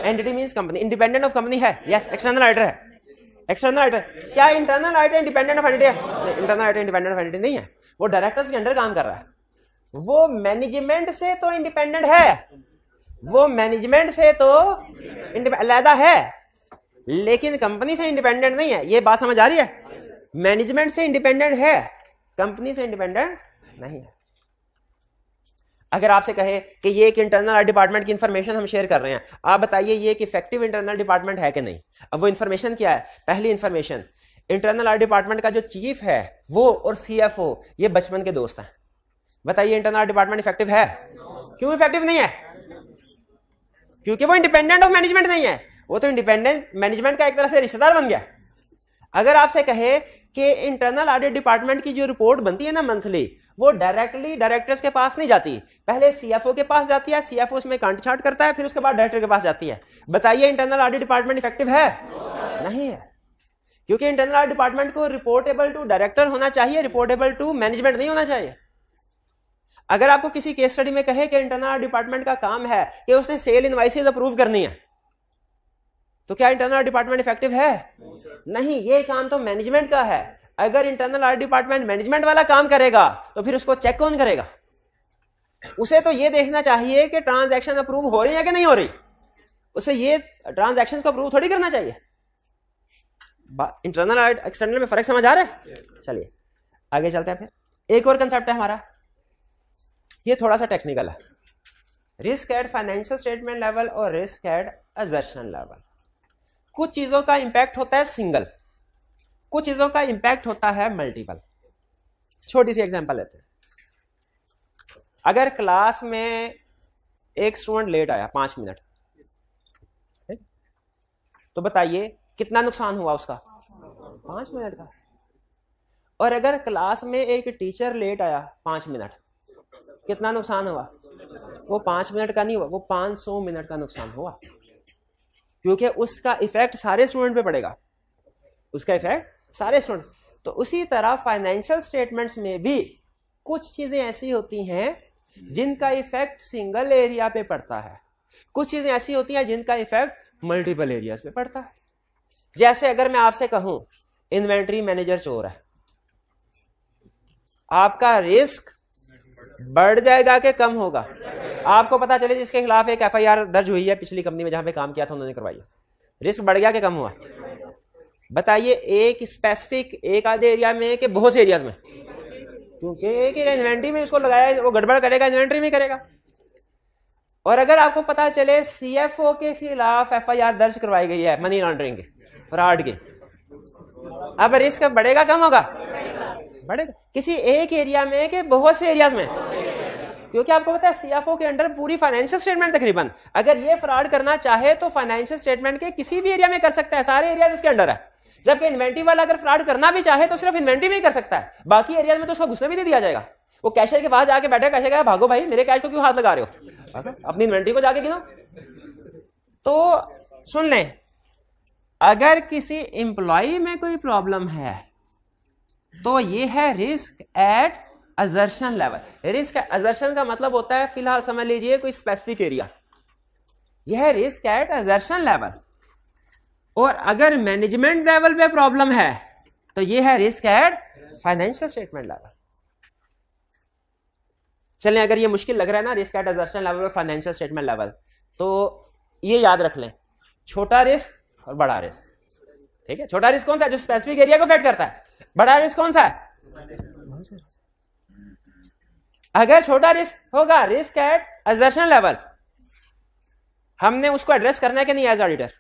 entity mean company independent of company है यस एक्सटर्नल ऑडिटर है एक्सटर्नल ऑडिटर क्या internal auditor independent of entity है internal auditor independent of entity नहीं है वो डायरेक्टर्स के अंडर काम कर रहा है वो मैनेजमेंट से तो इंडिपेंडेंट है वो मैनेजमेंट से तो अलहदा है लेकिन कंपनी से इंडिपेंडेंट नहीं है ये बात समझ आ रही है मैनेजमेंट से इंडिपेंडेंट है कंपनी से इंडिपेंडेंट नहीं है अगर आपसे कहे कि ये एक इंटरनल डिपार्टमेंट की इंफॉर्मेशन हम शेयर कर रहे हैं आप बताइए ये एक इफेक्टिव इंटरनल डिपार्टमेंट है कि नहीं अब वो इंफॉर्मेशन क्या है पहली इंफॉर्मेशन इंटरनल आर डिपार्टमेंट का जो चीफ है वो और सीएफओ ये बचपन के दोस्त हैं बताइए इंटरनल डिपार्टमेंट इफेक्टिव है क्यों इफेक्टिव नहीं है क्योंकि वो इंडिपेंडेंट ऑफ मैनेजमेंट नहीं है वो तो इंडिपेंडेंट मैनेजमेंट का एक तरह से रिश्तेदार बन गया अगर आपसे कहे कि इंटरनल ऑडिट डिपार्टमेंट की जो रिपोर्ट बनती है ना मंथली वो डायरेक्टली डायरेक्टर्स के पास नहीं जाती पहले सीएफओ के पास जाती है सीएफओ उसमें कांट छाट करता है फिर उसके बाद डायरेक्टर के पास जाती है बताइए इंटरनल ऑडिट डिपार्टमेंट इफेक्टिव है नहीं है क्योंकि इंटरनल ऑडिट डिपार्टमेंट को रिपोर्टेबल टू डायरेक्टर होना चाहिए रिपोर्टेबल टू मैनेजमेंट नहीं होना चाहिए अगर आपको किसी केस स्टडी में कहे कि इंटरनल डिपार्टमेंट का काम है कि उसने सेल इन्वाइसिस अप्रूव करनी है तो क्या इंटरनल ऑडिट डिपार्टमेंट इफेक्टिव है नहीं ये काम तो मैनेजमेंट का है अगर इंटरनल ऑडिट डिपार्टमेंट मैनेजमेंट वाला काम करेगा तो फिर उसको चेक कौन करेगा उसे तो ये देखना चाहिए कि ट्रांजैक्शन अप्रूव हो रही है कि नहीं हो रही उसे ये ट्रांजैक्शंस को अप्रूव थोड़ी करना चाहिए इंटरनल आर्ट एक्सटर्नल में फर्क समझ आ रहा है चलिए आगे चलते हैं फिर एक और कंसेप्ट है हमारा ये थोड़ा सा टेक्निकल है risk at financial statement level और रिस्क एट एजर्शन लेवल कुछ चीजों का इंपैक्ट होता है सिंगल कुछ चीजों का इंपैक्ट होता है मल्टीपल छोटी सी एग्जांपल लेते हैं अगर क्लास में एक स्टूडेंट लेट आया पांच मिनट तो बताइए कितना नुकसान हुआ उसका पांच मिनट का और अगर क्लास में एक टीचर लेट आया पांच मिनट कितना नुकसान हुआ वो पांच मिनट का नहीं हुआ वो पांच सौ मिनट का नुकसान हुआ क्योंकि उसका इफेक्ट सारे स्टूडेंट पे पड़ेगा उसका इफेक्ट सारे स्टूडेंट तो उसी तरह फाइनेंशियल स्टेटमेंट्स में भी कुछ चीज़ें ऐसी होती हैं जिनका इफेक्ट सिंगल एरिया पे पड़ता है कुछ चीज़ें ऐसी होती हैं जिनका इफेक्ट मल्टीपल एरियाज पे पड़ता है जैसे अगर मैं आपसे कहूं इन्वेंट्री मैनेजर चोर है आपका रिस्क बढ़ जाएगा कि कम होगा आपको पता चले जिसके खिलाफ एक एफआईआर दर्ज हुई है पिछली कंपनी में जहां पे काम किया था उन्होंने करवाई रिस्क बढ़ गया कि कम हुआ बताइए एक स्पेसिफिक एक आधे एरिया में कि बहुत से एरियाज में क्योंकि एक इन्वेंट्री में उसको लगाया वो गड़बड़ करेगा इन्वेंट्री में करेगा और अगर आपको पता चले सी के खिलाफ एफ दर्ज करवाई गई है मनी लॉन्ड्रिंग के फ्रॉड के अब रिस्क बढ़ेगा कम होगा बढ़ेगा किसी एक एरिया में कि बहुत से एरियाज में क्योंकि आपको पता है सीएफओ के अंडर पूरी फाइनेंशियल स्टेटमेंट तकरीबन अगर ये फ्रॉड करना चाहे तो फाइनेंशियल स्टेटमेंट के किसी भी एरिया में कर सकता है सारे एरिया इसके अंडर है जबकि इन्वेंट्री वाला अगर फ्रॉड करना भी चाहे तो सिर्फ इन्वेंट्री में ही कर सकता है बाकी एरिया में तो उसको घुसने भी नहीं दिया जाएगा वो कैशियर के पास जाके बैठे कैशियर कहा भागो भाई मेरे कैश को क्यों हाथ लगा रहे हो मतलब अपनी इन्वेंट्री को जाके गिनो तो सुन लें अगर किसी एम्प्लॉय में कोई प्रॉब्लम है तो ये है risk at assertion level risk assertion का मतलब होता है फिलहाल समझ लीजिए कोई स्पेसिफिक एरिया यह है रिस्क एट अजर्शन लेवल और अगर मैनेजमेंट लेवल पे प्रॉब्लम है तो ये है risk at financial statement level चलें अगर ये मुश्किल लग रहा है ना रिस्क एट अजर्शन लेवल और फाइनेंशियल स्टेटमेंट लेवल तो ये याद रख लें छोटा रिस्क और बड़ा रिस्क ठीक है छोटा रिस्क कौन सा है जो स्पेसिफिक एरिया को फेट करता है बड़ा रिस्क कौन सा है अगर छोटा रिस्क होगा रिस्क एट एजेशन लेवल हमने उसको एड्रेस करना है कि नहीं एज ऑडिटर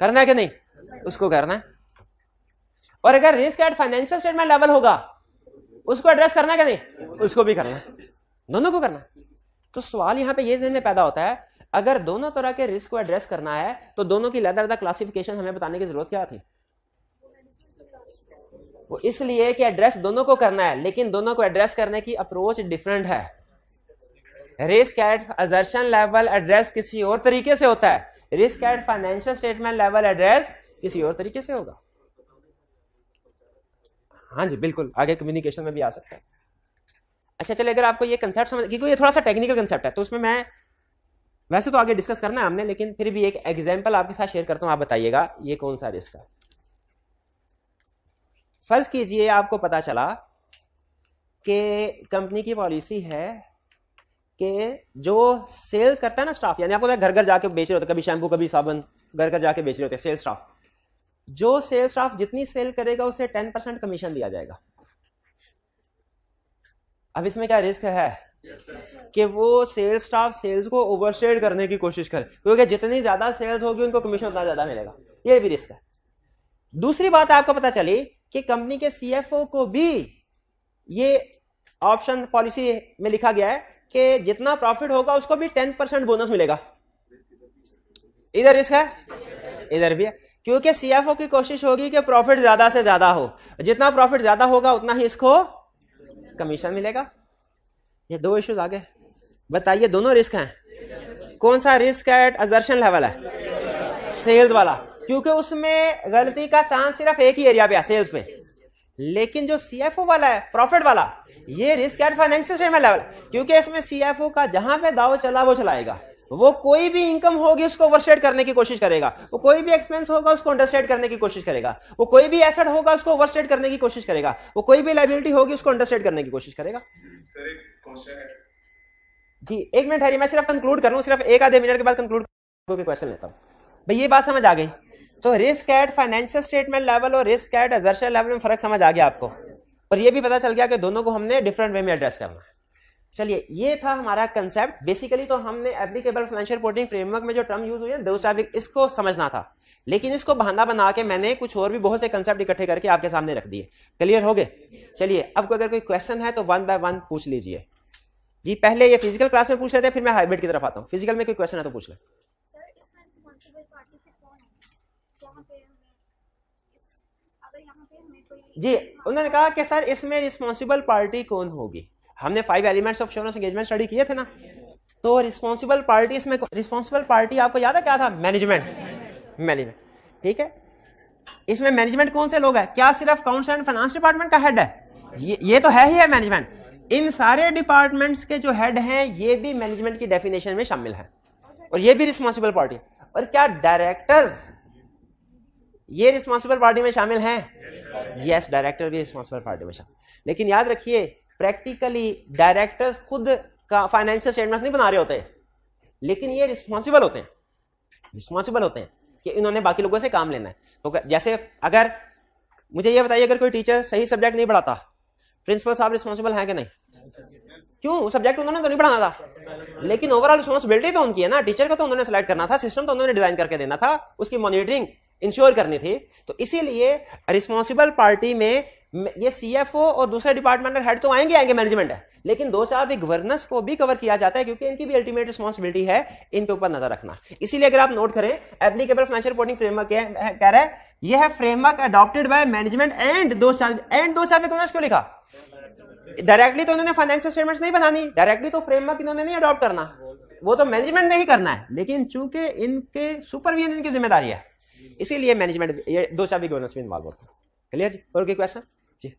करना है कि नहीं उसको करना है और अगर risk at financial statement level होगा उसको एड्रेस करना है कि नहीं उसको भी करना है दोनों को करना तो सवाल यहां पे ये जहन में पैदा होता है अगर दोनों तरह के रिस्क को एड्रेस करना है तो दोनों की लदा द क्लासिफिकेशन हमें बताने की जरूरत क्या थी वो तो इसलिए कि एड्रेस दोनों को करना है लेकिन दोनों को एड्रेस करने की अप्रोच डिफरेंट है risk at assertion level address किसी और तरीके से होता है risk at financial statement level address किसी और तरीके से होगा हाँ जी बिल्कुल आगे कम्युनिकेशन में भी आ सकता है अच्छा चले अगर आपको ये कंसेप्ट समझ क्योंकि ये थोड़ा सा टेक्निकल कंसेप्ट है तो उसमें मैं वैसे तो आगे डिस्कस करना है हमने लेकिन फिर भी एक एग्जाम्पल आपके साथ शेयर करता हूँ आप बताइएगा ये कौन सा रिस्क है फर्ज कीजिए आपको पता चला कि कंपनी की पॉलिसी है कि जो सेल्स करता है ना स्टाफ यानी आपको घर घर जाके बेच रहे होते कभी शैम्पू कभी साबुन घर घर जाके बेच रहे होते सेल्स स्टाफ जो सेल्स स्टाफ जितनी सेल करेगा उसे टेन परसेंट कमीशन दिया जाएगा अब इसमें क्या रिस्क है कि वो सेल्स स्टाफ सेल्स को ओवरस्टेड करने की कोशिश करे क्योंकि जितनी ज्यादा सेल्स होगी उनको कमीशन उतना ज्यादा मिलेगा ये भी रिस्क है दूसरी बात आपको पता चली कि कंपनी के सीएफओ को भी ये ऑप्शन पॉलिसी में लिखा गया है कि जितना प्रॉफिट होगा उसको भी टेन परसेंट बोनस मिलेगा इधर रिस्क है इधर भी है क्योंकि सीएफओ की कोशिश होगी कि प्रॉफिट ज्यादा से ज्यादा हो जितना प्रॉफिट ज्यादा होगा उतना ही इसको कमीशन मिलेगा ये दो इश्यूज आगे बताइए दोनों रिस्क हैं कौन सा रिस्क एट अजर्शन लेवल है सेल्स वाला क्योंकि उसमें गलती का चांस सिर्फ एक ही एरिया पे है सेल्स पे लेकिन जो सीएफओ वाला है प्रॉफिट वाला ये risk at financial statement level क्योंकि इसमें सीएफओ का जहां पे दाव चला वो चलाएगा वो कोई भी इनकम होगी उसको ओवरस्टेट करने की कोशिश करेगा वो कोई भी एक्सपेंस होगा उसको अंडरस्टेट करने की कोशिश करेगा वो कोई भी एसेट होगा उसको ओवरस्टेट करने की कोशिश करेगा वो कोई भी लाइबिलिटी होगी उसको अंडरस्टेट करने की कोशिश करेगा जी एक मिनट हरी मैं सिर्फ कंक्लूड कर लूँ सिर्फ एक आधे मिनट के बाद कंक्लूड क्वेश्चन लेता हूँ भाई ये बात समझ आ गई तो risk at financial statement level और रिस्क एट एजर्शन लेवल में फर्क समझ आ गया आपको और ये भी पता चल गया कि दोनों को हमने डिफरेंट वे में एड्रेस करना चलिए ये था हमारा कंसेप्ट बेसिकली तो हमने एप्लीकेबल फाइनेंशियल रिपोर्टिंग फ्रेमवर्क में जो टर्म यूज हुए है दो चार इसको समझना था लेकिन इसको बहाना बना के मैंने कुछ और भी बहुत से कंसेप्ट इकट्ठे करके आपके सामने रख दिए क्लियर हो गए चलिए अब को अगर कोई क्वेश्चन है तो वन बाय वन पूछ लीजिए जी पहले ये फिजिकल क्लास में पूछ रहे थे फिर मैं हाइब्रिड की तरफ आता हूँ फिजिकल में कोई क्वेश्चन है तो पूछ लें जी उन्होंने कहा कि सर इसमें रिस्पॉन्सिबल पार्टी कौन होगी हमने five elements of assurance engagement study किए थे ना तो रिस्पॉन्सिबल पार्टी इसमें रिस्पॉन्सिबल पार्टी आपको याद है क्या था मैनेजमेंट मैनेजमेंट ठीक है इसमें मैनेजमेंट कौन से लोग हैं क्या सिर्फ अकाउंट्स एंड फाइनेंस डिपार्टमेंट का हेड है ये ये तो है ही है मैनेजमेंट इन सारे डिपार्टमेंट्स के जो हेड हैं ये भी मैनेजमेंट की डेफिनेशन में शामिल है और ये भी रिस्पॉन्सिबल पार्टी और क्या डायरेक्टर्स ये रिस्पॉन्सिबल पार्टी में शामिल हैं यस डायरेक्टर भी रिस्पॉन्सिबल पार्टी में शामिल लेकिन याद रखिए प्रैक्टिकली डायरेक्टर खुद का फाइनेंशियल स्टेटमेंट नहीं बना रहे होते लेकिन ये रिस्पॉन्सिबल होते हैं रिस्पॉन्सिबल होते हैं कि इन्होंने बाकी लोगों से काम लेना है तो जैसे अगर मुझे ये बताइए अगर कोई टीचर सही सब्जेक्ट नहीं पढ़ाता प्रिंसिपल साहब रिस्पॉन्सिबल है कि नहीं क्यों सब्जेक्ट उन्होंने तो नहीं पढ़ाना था लेकिन ओवरऑल रिस्पॉन्सिबिलिटी तो उनकी है ना टीचर का तो उन्होंने सेलेक्ट करना था सिस्टम तो उन्होंने डिजाइन करके देना था उसकी मॉनिटरिंग इंश्योर करनी थी तो इसीलिए रिस्पॉन्सिबल पार्टी में ये सीएफओ और दूसरे डिपार्टमेंटल हेड तो आएंगे आएंगे मैनेजमेंट है लेकिन दो चार भी गवर्नेंस को भी कवर किया जाता है क्योंकि इनकी भी अल्टीमेट रिस्पॉन्सिबिलिटी है इनके ऊपर नजर रखना इसीलिए अगर आप नोट करें एप्लीकेबल फाइनेंशियल रिपोर्टिंग फ्रेमवर्क कह रहा है यह framework adopted by management and दो साल एंड दो चार में क्यों लिखा डायरेक्टली तो उन्होंने फाइनेंशियल स्टेटमेंट्स नहीं बनानी डायरेक्टली तो फ्रेमवर्क इन्होंने नहीं अडॉप्ट करना वो तो मैनेजमेंट ने ही करना है लेकिन चूंकि इनके सुपरविजन इनकी जिम्मेदारी है इसीलिए मैनेजमेंट ये दो चार भी गवर्नेंस में इन्वॉल्व होता है क्लियर जी और कोई क्वेश्चन जी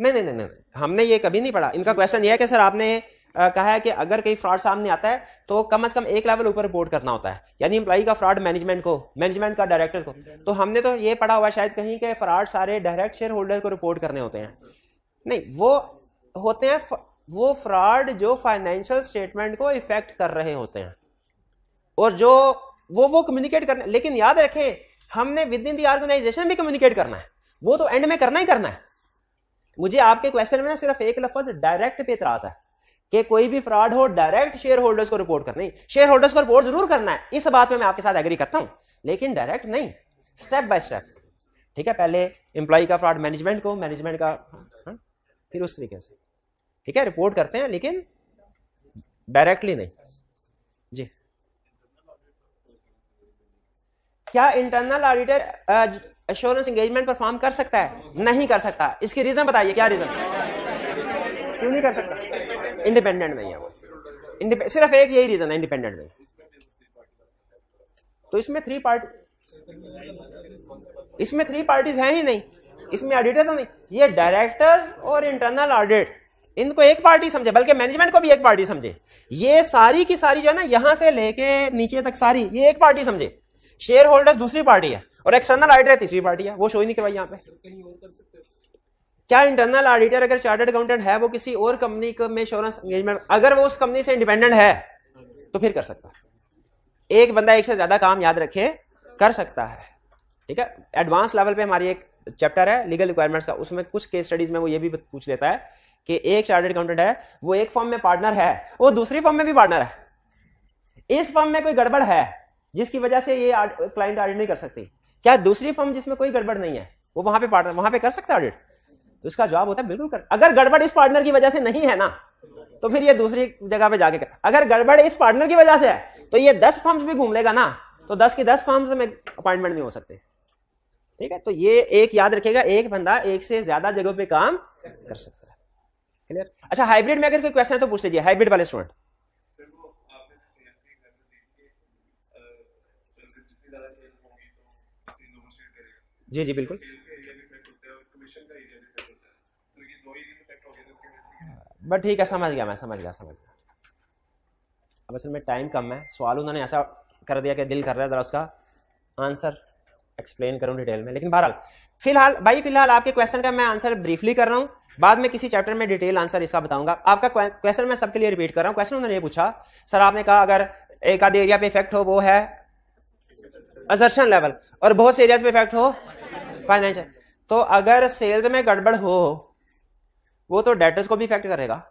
नहीं नहीं नहीं हमने ये कभी नहीं पढ़ा इनका क्वेश्चन ये है कि सर आपने कहा है कि अगर कहीं फ्रॉड सामने आता है तो कम से कम एक लेवल ऊपर रिपोर्ट करना होता है यानी एम्प्लॉई का फ्रॉड मैनेजमेंट को मैनेजमेंट का डायरेक्टर को तो हमने तो ये पढ़ा हुआ शायद कहीं के फ्रॉड सारे डायरेक्ट शेयर होल्डर को रिपोर्ट करने होते हैं नहीं वो होते हैं वो फ्रॉड जो फाइनेंशियल स्टेटमेंट को इफेक्ट कर रहे होते हैं और जो वो वो कम्युनिकेट करना लेकिन याद रखें हमने विद इन दी ऑर्गेनाइजेशन भी कम्युनिकेट करना है वो तो एंड में करना ही करना है मुझे आपके क्वेश्चन में ना सिर्फ एक लफज डायरेक्ट पे इतराज है कि कोई भी फ्रॉड हो डायरेक्ट शेयर होल्डर्स को रिपोर्ट करना शेयर होल्डर्स को रिपोर्ट जरूर करना है इस बात में मैं आपके साथ एग्री करता हूं लेकिन डायरेक्ट नहीं स्टेप बाय स्टेप ठीक है पहले एम्प्लॉय का फ्रॉड मैनेजमेंट को मैनेजमेंट का हा? फिर उस तरीके से ठीक है रिपोर्ट करते हैं लेकिन डायरेक्टली नहीं जी क्या internal auditor assurance engagement perform कर सकता है नहीं कर सकता इसकी रीजन बताइए क्या रीजन क्यों नहीं कर सकता इंडिपेंडेंट नहीं है वो सिर्फ एक यही रीजन है इंडिपेंडेंट नहीं तो इसमें थ्री पार्टी इसमें थ्री पार्टीज हैं ही नहीं इसमें ऑडिटर तो नहीं ये डायरेक्टर और इंटरनल ऑडिट इनको एक पार्टी समझे बल्कि मैनेजमेंट को भी एक पार्टी समझे ये सारी की सारी जो है ना यहां से लेके नीचे तक सारी ये एक पार्टी समझे शेयर होल्डर्स दूसरी पार्टी है और एक्सटर्नल ऑडिटर तीसरी पार्टी है वो शो ही नहीं करवाई यहाँ पे क्या इंटरनल ऑडिटर अगर चार्टर्ड अकाउंटेंट है वो किसी और कंपनी में इंश्योरेंस एंगेजमेंट अगर वो उस कंपनी से इंडिपेंडेंट है तो फिर कर सकता है एक बंदा एक से ज्यादा काम याद रखे कर सकता है ठीक है एडवांस लेवल पे हमारी एक चैप्टर है लीगल रिक्वायरमेंट्स का उसमें कुछ केस स्टडीज में वो ये भी पूछ लेता है कि एक चार्टर्ड अकाउंटेंट है वो एक फॉर्म में पार्टनर है वो दूसरी फॉर्म में भी पार्टनर है इस फॉर्म में कोई गड़बड़ है जिसकी वजह से ये क्लाइंट ऑडिट नहीं कर सकती क्या दूसरी फॉर्म जिसमें कोई गड़बड़ नहीं है वो वहां पे पार्टनर वहां पे कर सकता ऑडिट तो उसका जवाब होता है बिल्कुल कर अगर गड़बड़ इस पार्टनर की वजह से नहीं है ना तो फिर ये दूसरी जगह पे जाके कर अगर गड़बड़ इस पार्टनर की वजह से है तो ये दस फॉर्म्स भी घूम लेगा ना तो दस की दस फॉर्म्स में अपॉइंटमेंट नहीं हो सकते ठीक है तो ये एक याद रखेगा एक बंदा एक से ज्यादा जगह पे काम कर सकता क्लियर अच्छा हाइब्रिड में अगर कोई क्वेश्चन है तो पूछ लीजिए हाइब्रिड वाले स्टूडेंट जी जी बिल्कुल बट ठीक है समझ गया मैं समझ गया समझ गया अब असल में टाइम कम है सवाल उन्होंने ऐसा कर दिया कि दिल कर रहा है ज़रा उसका आंसर एक्सप्लेन करूँ डिटेल में लेकिन बहरहाल फिलहाल भाई फिलहाल आपके क्वेश्चन का मैं आंसर ब्रीफली कर रहा हूँ बाद में किसी चैप्टर में डिटेल आंसर इसका बताऊंगा आपका क्वेश्चन मैं सबके लिए रिपीट कर रहा हूँ क्वेश्चन उन्होंने ये पूछा सर आपने कहा अगर एक आधे एरिया पे इफेक्ट हो वो है अजर्शन लेवल और बहुत से एरियाज पे इफेक्ट हो फाइनेंशियल तो अगर सेल्स में गड़बड़ हो वो तो डेटर्स को भी इफेक्ट करेगा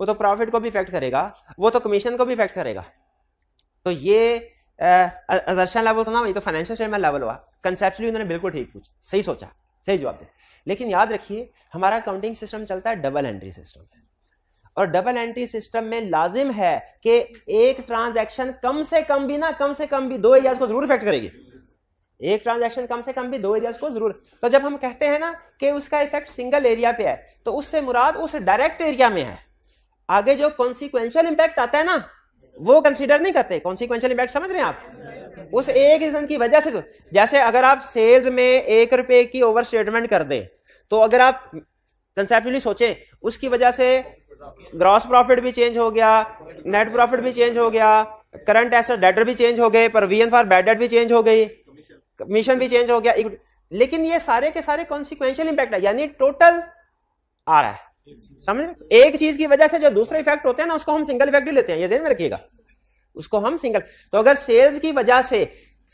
वो तो प्रॉफिट को भी इफेक्ट करेगा वो तो कमीशन को भी इफेक्ट करेगा तो ये अजर्शन लेवल तो ना ये तो फाइनेंशियल स्टेटमेंट लेवल हुआ कंसेप्चुअली उन्होंने बिल्कुल ठीक पूछा सही सोचा सही जवाब दिया लेकिन याद रखिए हमारा अकाउंटिंग सिस्टम चलता है डबल एंट्री सिस्टम और डबल एंट्री सिस्टम में लाजिम है कि एक ट्रांजैक्शन कम से कम भी ना कम से कम भी दो एरियाज को जरूर इफेक्ट करेगी एक ट्रांजैक्शन कम से कम भी दो एरियाज को जरूर तो जब हम कहते हैं ना कि उसका इफेक्ट सिंगल एरिया पे है तो उससे मुराद उस डायरेक्ट एरिया में है आगे जो कॉन्सिक्वेंशियल इंपैक्ट आता है ना वो कंसीडर नहीं करते कॉन्सिक्वेंशियल इम्पैक्ट समझ रहे हैं आप उस एक रीजन की वजह से तो, जैसे अगर आप सेल्स में एक रुपए की ओवर स्टेटमेंट कर दें तो अगर आप कंसेप्चुअली सोचें उसकी वजह से ग्रॉस प्रॉफिट भी चेंज हो गया नेट प्रॉफिट भी चेंज हो गया करंट एसेट डेटर भी चेंज हो गए पर प्रोविजन फॉर बैड डेट भी चेंज हो गई कमीशन भी चेंज हो गया लेकिन ये सारे के सारे कॉन्सिक्वेंशियल इंपैक्ट है यानी टोटल आ रहा है समझ एक चीज की वजह से जो दूसरे इफेक्ट होते हैं ना उसको हम सिंगल इफेक्ट ही लेते हैं ये जेन में रखिएगा उसको हम सिंगल तो अगर सेल्स की वजह से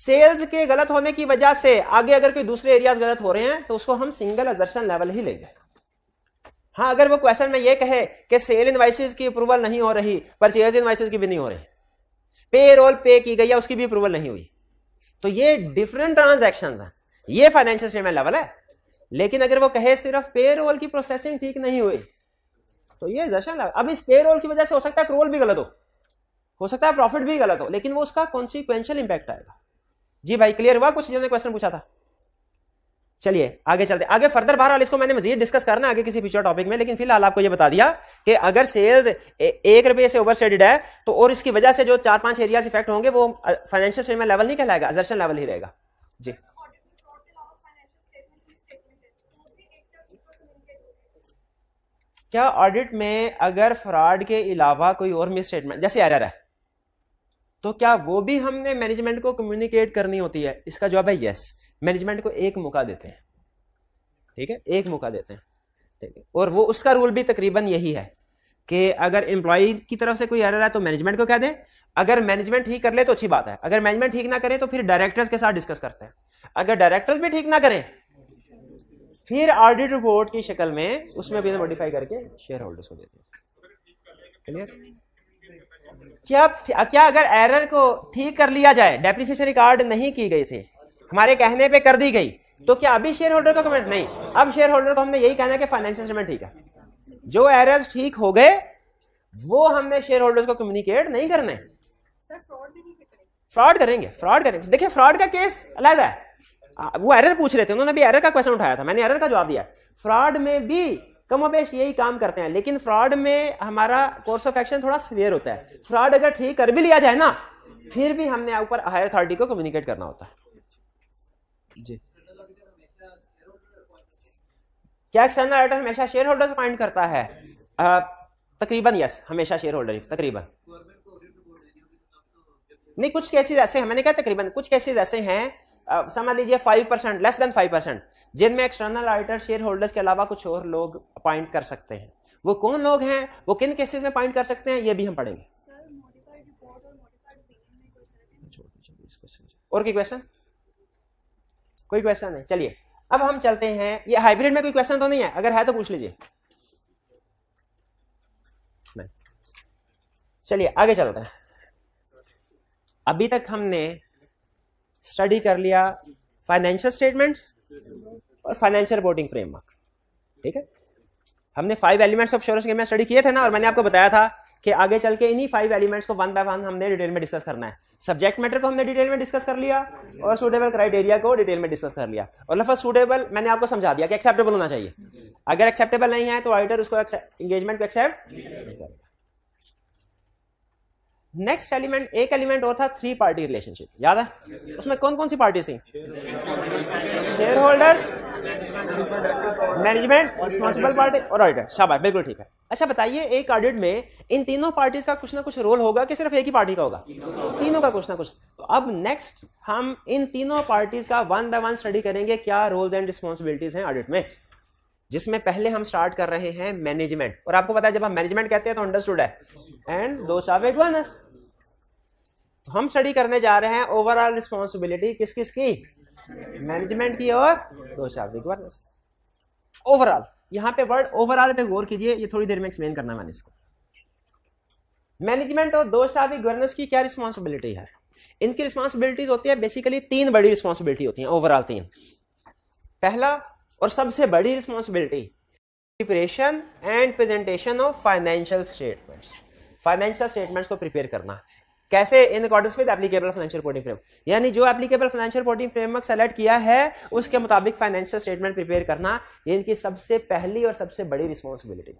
सेल्स के गलत होने की वजह से आगे अगर कोई दूसरे एरियाज गलत हो रहे हैं तो उसको हम सिंगल एजर्शन लेवल ही लेंगे हाँ अगर वो क्वेश्चन में ये कहे कि सेल इनवाइसिस की अप्रूवल नहीं हो रही चेयर इनवाइसिस की भी नहीं हो रही पे रोल पे की गई है उसकी भी अप्रूवल नहीं हुई तो ये डिफरेंट ट्रांजेक्शन है ये फाइनेंशियल स्टेटमेंट लेवल है लेकिन अगर वो कहे सिर्फ पेरोल की प्रोसेसिंग ठीक नहीं हुई तो ये जशन अब इस पेरोल की वजह से हो सकता है क्रोल भी गलत हो हो सकता है प्रॉफिट भी गलत हो लेकिन वो उसका कॉन्सिक्वेंशियल इंपैक्ट आएगा जी भाई क्लियर हुआ कुछ जिन्होंने क्वेश्चन पूछा था चलिए आगे चलते आगे फर्दर वाले इसको मैंने मजीद डिस्कस करना आगे किसी फ्यूचर टॉपिक में लेकिन फिलहाल आपको ये बता दिया कि अगर सेल्स एक रुपये से ओवरस्टेडेड है तो और इसकी वजह से जो चार पांच एरियाज इफेक्ट होंगे वो फाइनेंशियल स्टेटमेंट लेवल नहीं कहलाएगा अजर्शन लेवल ही रहेगा जी क्या ऑडिट में अगर फ्रॉड के अलावा कोई और मिस स्टेटमेंट जैसे एरर है तो क्या वो भी हमने मैनेजमेंट को कम्युनिकेट करनी होती है इसका जवाब है यस मैनेजमेंट को एक मौका देते हैं ठीक है एक मौका देते हैं ठीक है और वो उसका रूल भी तकरीबन यही है कि अगर एम्प्लॉय की तरफ से कोई एरर है तो मैनेजमेंट को कह दें अगर मैनेजमेंट ठीक कर ले तो अच्छी बात है अगर मैनेजमेंट ठीक ना करे तो फिर डायरेक्टर्स के साथ डिस्कस करते हैं अगर डायरेक्टर्स भी ठीक ना करें फिर ऑडिट रिपोर्ट की शक्ल में उसमें भी मॉडिफाई तो करके शेयर होल्डर्स को देते हैं क्लियर क्या क्या अगर एरर को ठीक कर लिया जाए डेप्रिसिएशन रिकॉर्ड नहीं की गई थी हमारे कहने पे कर दी गई तो क्या अभी शेयर होल्डर का कमेंट नहीं अब शेयर होल्डर को हमने यही कहना है कि फाइनेंशियल स्टेटमेंट ठीक है जो एरर्स ठीक हो गए वो हमने शेयर होल्डर्स को कम्युनिकेट नहीं करने फ्रॉड करेंगे फ्रॉड करेंगे देखिए फ्रॉड का केस अलग है वो एरर पूछ रहे थे उन्होंने भी एरर का क्वेश्चन उठाया था मैंने एरर का जवाब दिया फ्रॉड में भी कमोबेश यही काम करते हैं लेकिन फ्रॉड में हमारा कोर्स ऑफ एक्शन थोड़ा सीवियर होता है फ्रॉड अगर ठीक कर भी लिया जाए ना फिर भी हमने ऊपर हायर अथॉरिटी को कम्युनिकेट करना होता है जी क्या एक्सटर्नल ऑडिटर हमेशा शेयर होल्डर अपॉइंट करता है तकरीबन यस हमेशा शेयर होल्डर तकरीबन नहीं कुछ केसेस ऐसे हैं मैंने कहा तकरीबन कुछ केसेस ऐसे हैं समझ लीजिए five percent less than five percent जिनमें एक्सटर्नल ऑडिटर शेयर होल्डर्स के अलावा कुछ और लोग अपॉइंट कर सकते हैं वो कौन लोग हैं वो किन केसेस में अपॉइंट कर सकते हैं ये भी हम पढ़ेंगे और कोई क्वेश्चन कोई क्वेश्चन है चलिए अब हम चलते हैं ये हाइब्रिड में कोई क्वेश्चन तो नहीं है अगर है तो पूछ लीजिए चलिए आगे चलते हैं अभी तक हमने स्टडी कर लिया फाइनेंशियल स्टेटमेंट्स और फाइनेंशियल रिपोर्टिंग फ्रेमवर्क ठीक है हमने फाइव एलिमेंट्स ऑफ श्योरेंस के में स्टडी किए थे ना और मैंने आपको बताया था कि आगे चल के इन्हीं फाइव एलिमेंट्स को वन बाय वन हमने डिटेल में डिस्कस करना है सब्जेक्ट मैटर को हमने डिटेल में डिस्कस कर लिया और सूटेबल क्राइटेरिया को डिटेल में डिस्कस कर लिया और लफा सूटेबल मैंने आपको समझा दिया कि एक्सेप्टेबल होना चाहिए अगर एक्सेप्टेबल नहीं है तो राइटर उसको एंगेजमेंट को एक्सेप्ट नहीं करेगा नेक्स्ट एलिमेंट एक एलिमेंट और था थ्री पार्टी रिलेशनशिप याद है उसमें कौन कौन सी पार्टी थी shareholder management responsible party और ऑडिटर शाबाश बिल्कुल ठीक है अच्छा बताइए एक ऑडिट में इन तीनों पार्टीज का कुछ ना कुछ रोल होगा कि सिर्फ एक ही पार्टी का होगा तीनों का कुछ ना कुछ तो अब नेक्स्ट हम इन तीनों पार्टीज का वन बाय वन स्टडी करेंगे क्या रोल्स एंड रिस्पॉन्सिबिलिटीज हैं ऑडिट में जिसमें पहले हम स्टार्ट कर रहे हैं मैनेजमेंट और आपको पता है जब हम मैनेजमेंट कहते हैं तो अंडरस्टूड है एंड दो सावेज वनस तो हम स्टडी करने जा रहे हैं ओवरऑल रिस्पॉन्सिबिलिटी किस किस की मैनेजमेंट की और दो साविक वनस ओवरऑल यहां पे वर्ड ओवरऑल पे गौर कीजिए ये थोड़ी देर में एक्सप्लेन करना मैंने इसको मैनेजमेंट और दो सावी गवर्नेंस की क्या रिस्पॉन्सिबिलिटी है इनकी रिस्पॉन्सिबिलिटीज होती है बेसिकली तीन बड़ी रिस्पॉन्सिबिलिटी होती है ओवरऑल तीन पहला और सबसे बड़ी responsibility preparation and presentation of financial statements financial statements को प्रिपेयर करना कैसे in according with applicable financial reporting frame यानी जो applicable financial reporting framework select किया है उसके मुताबिक फाइनेंशियल स्टेटमेंट प्रिपेयर करना ये इनकी सबसे पहली और सबसे बड़ी रिस्पॉन्सिबिलिटी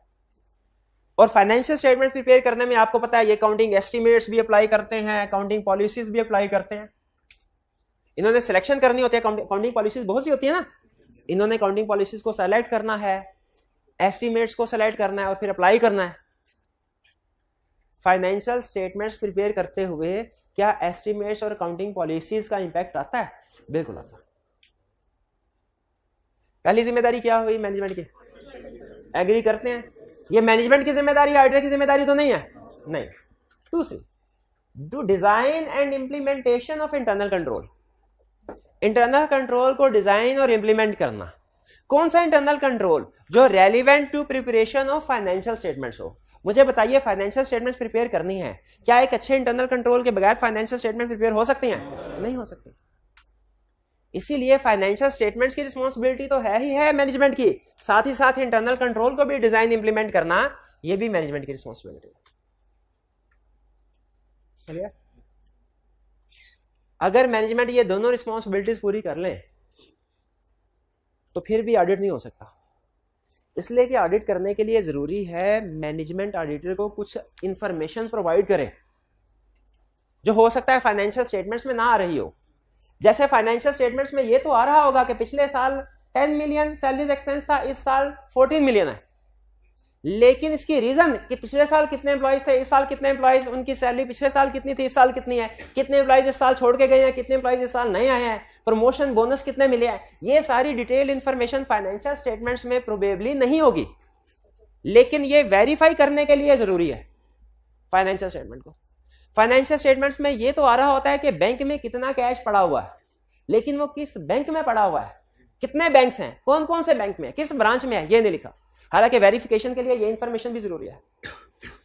और फाइनेंशियल स्टेटमेंट प्रिपेयर करने में आपको पता है ये अकाउंटिंग एस्टिमेट्स भी अप्लाई करते हैं अकाउंटिंग पॉलिसीज भी अप्लाई करते हैं इन्होंने सिलेक्शन करनी होती है अकाउंटिंग पॉलिसीज बहुत सी होती है ना इन्होंने अकाउंटिंग पॉलिसीज को सेलेक्ट करना है एस्टिमेट्स को सेलेक्ट करना है और फिर अप्लाई करना है फाइनेंशियल स्टेटमेंट्स प्रिपेयर करते हुए क्या एस्टिमेट्स और अकाउंटिंग पॉलिसीज का इंपैक्ट आता है बिल्कुल आता पहली जिम्मेदारी क्या हुई मैनेजमेंट की एग्री करते हैं ये मैनेजमेंट की जिम्मेदारी ऑडिटर की जिम्मेदारी तो नहीं है नहीं दूसरी do design and implementation of internal control internal control को डिज़ाइन और इंप्लीमेंट करना कौन सा इंटरनल कंट्रोल जो relevant to preparation of financial statements हो मुझे बताइए फाइनेंशियल स्टेटमेंट्स प्रिपेयर करनी है क्या एक अच्छे इंटरनल कंट्रोल के बगैर फाइनेंशियल स्टेटमेंट प्रिपेयर हो सकते हैं नहीं हो सकते इसीलिए फाइनेंशियल स्टेटमेंट्स की रिस्पॉन्सिबिलिटी तो है ही है मैनेजमेंट की साथ ही साथ इंटरनल कंट्रोल को भी डिजाइन इंप्लीमेंट करना यह भी मैनेजमेंट की रिस्पॉन्सिबिलिटी है अगर मैनेजमेंट ये दोनों रिस्पॉन्सिबिलिटीज पूरी कर ले तो फिर भी ऑडिट नहीं हो सकता इसलिए कि ऑडिट करने के लिए ज़रूरी है मैनेजमेंट ऑडिटर को कुछ इंफॉर्मेशन प्रोवाइड करें जो हो सकता है फाइनेंशियल स्टेटमेंट्स में ना आ रही हो जैसे फाइनेंशियल स्टेटमेंट्स में ये तो आ रहा होगा कि पिछले साल 10 मिलियन सैलरीज एक्सपेंस था इस साल 14 मिलियन है लेकिन इसकी रीजन कि पिछले साल कितने एम्प्लॉयज थे इस साल कितने एम्प्लॉयज उनकी सैलरी पिछले साल कितनी थी इस साल कितनी है कितने एम्प्लॉयज इस साल छोड़ के गए हैं कितने एम्प्लॉयज इस साल नए आए हैं प्रमोशन बोनस कितने मिले हैं ये सारी डिटेल इन्फॉर्मेशन फाइनेंशियल स्टेटमेंट्स में प्रोबेबली नहीं होगी लेकिन ये वेरीफाई करने के लिए जरूरी है फाइनेंशियल स्टेटमेंट को फाइनेंशियल स्टेटमेंट्स में ये तो आ रहा होता है कि बैंक में कितना कैश पड़ा हुआ है लेकिन वो किस बैंक में पड़ा हुआ है कितने बैंक हैं कौन कौन से बैंक में किस ब्रांच में है ये नहीं लिखा हालांकि वेरिफिकेशन के लिए ये इन्फॉर्मेशन भी जरूरी है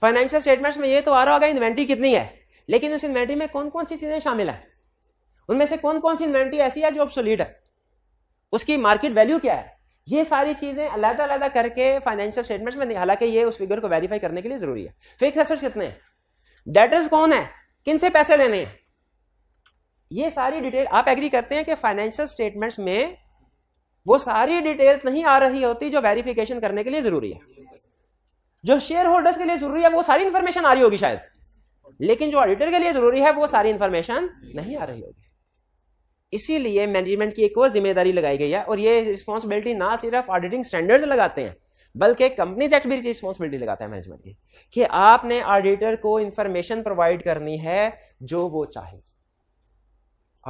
फाइनेंशियल स्टेटमेंट्स में ये तो आ रहा होगा इन्वेंट्री कितनी है लेकिन उस इन्वेंट्री में कौन कौन सी चीजें शामिल है उनमें से कौन कौन सी इन्वेंट्री ऐसी है जो ऑब्सोलीट है उसकी मार्केट वैल्यू क्या है ये सारी चीजें अलहदा अलहदा करके फाइनेंशियल स्टेटमेंट्स में हालांकि ये उस फिगर को वेरीफाई करने के लिए जरूरी है फिक्स एसेट्स कितने हैं डेटर्स कौन है किन से पैसे लेने हैं ये सारी डिटेल आप एग्री करते हैं कि फाइनेंशियल स्टेटमेंट्स में वो सारी डिटेल्स नहीं आ रही होती जो वेरिफिकेशन करने के लिए जरूरी है जो शेयर होल्डर्स के लिए जरूरी है वो सारी इन्फॉर्मेशन आ रही होगी शायद लेकिन जो ऑडिटर के लिए जरूरी है वो सारी इंफॉर्मेशन नहीं आ रही होगी इसीलिए मैनेजमेंट की एक और जिम्मेदारी लगाई गई है और ये रिस्पॉन्सिबिलिटी ना सिर्फ ऑडिटिंग स्टैंडर्ड्स लगाते हैं बल्कि कंपनीज एक्ट भी रिस्पॉन्सिबिलिटी लगाता है मैनेजमेंट की कि आपने ऑडिटर को इंफॉर्मेशन प्रोवाइड करनी है जो वो चाहे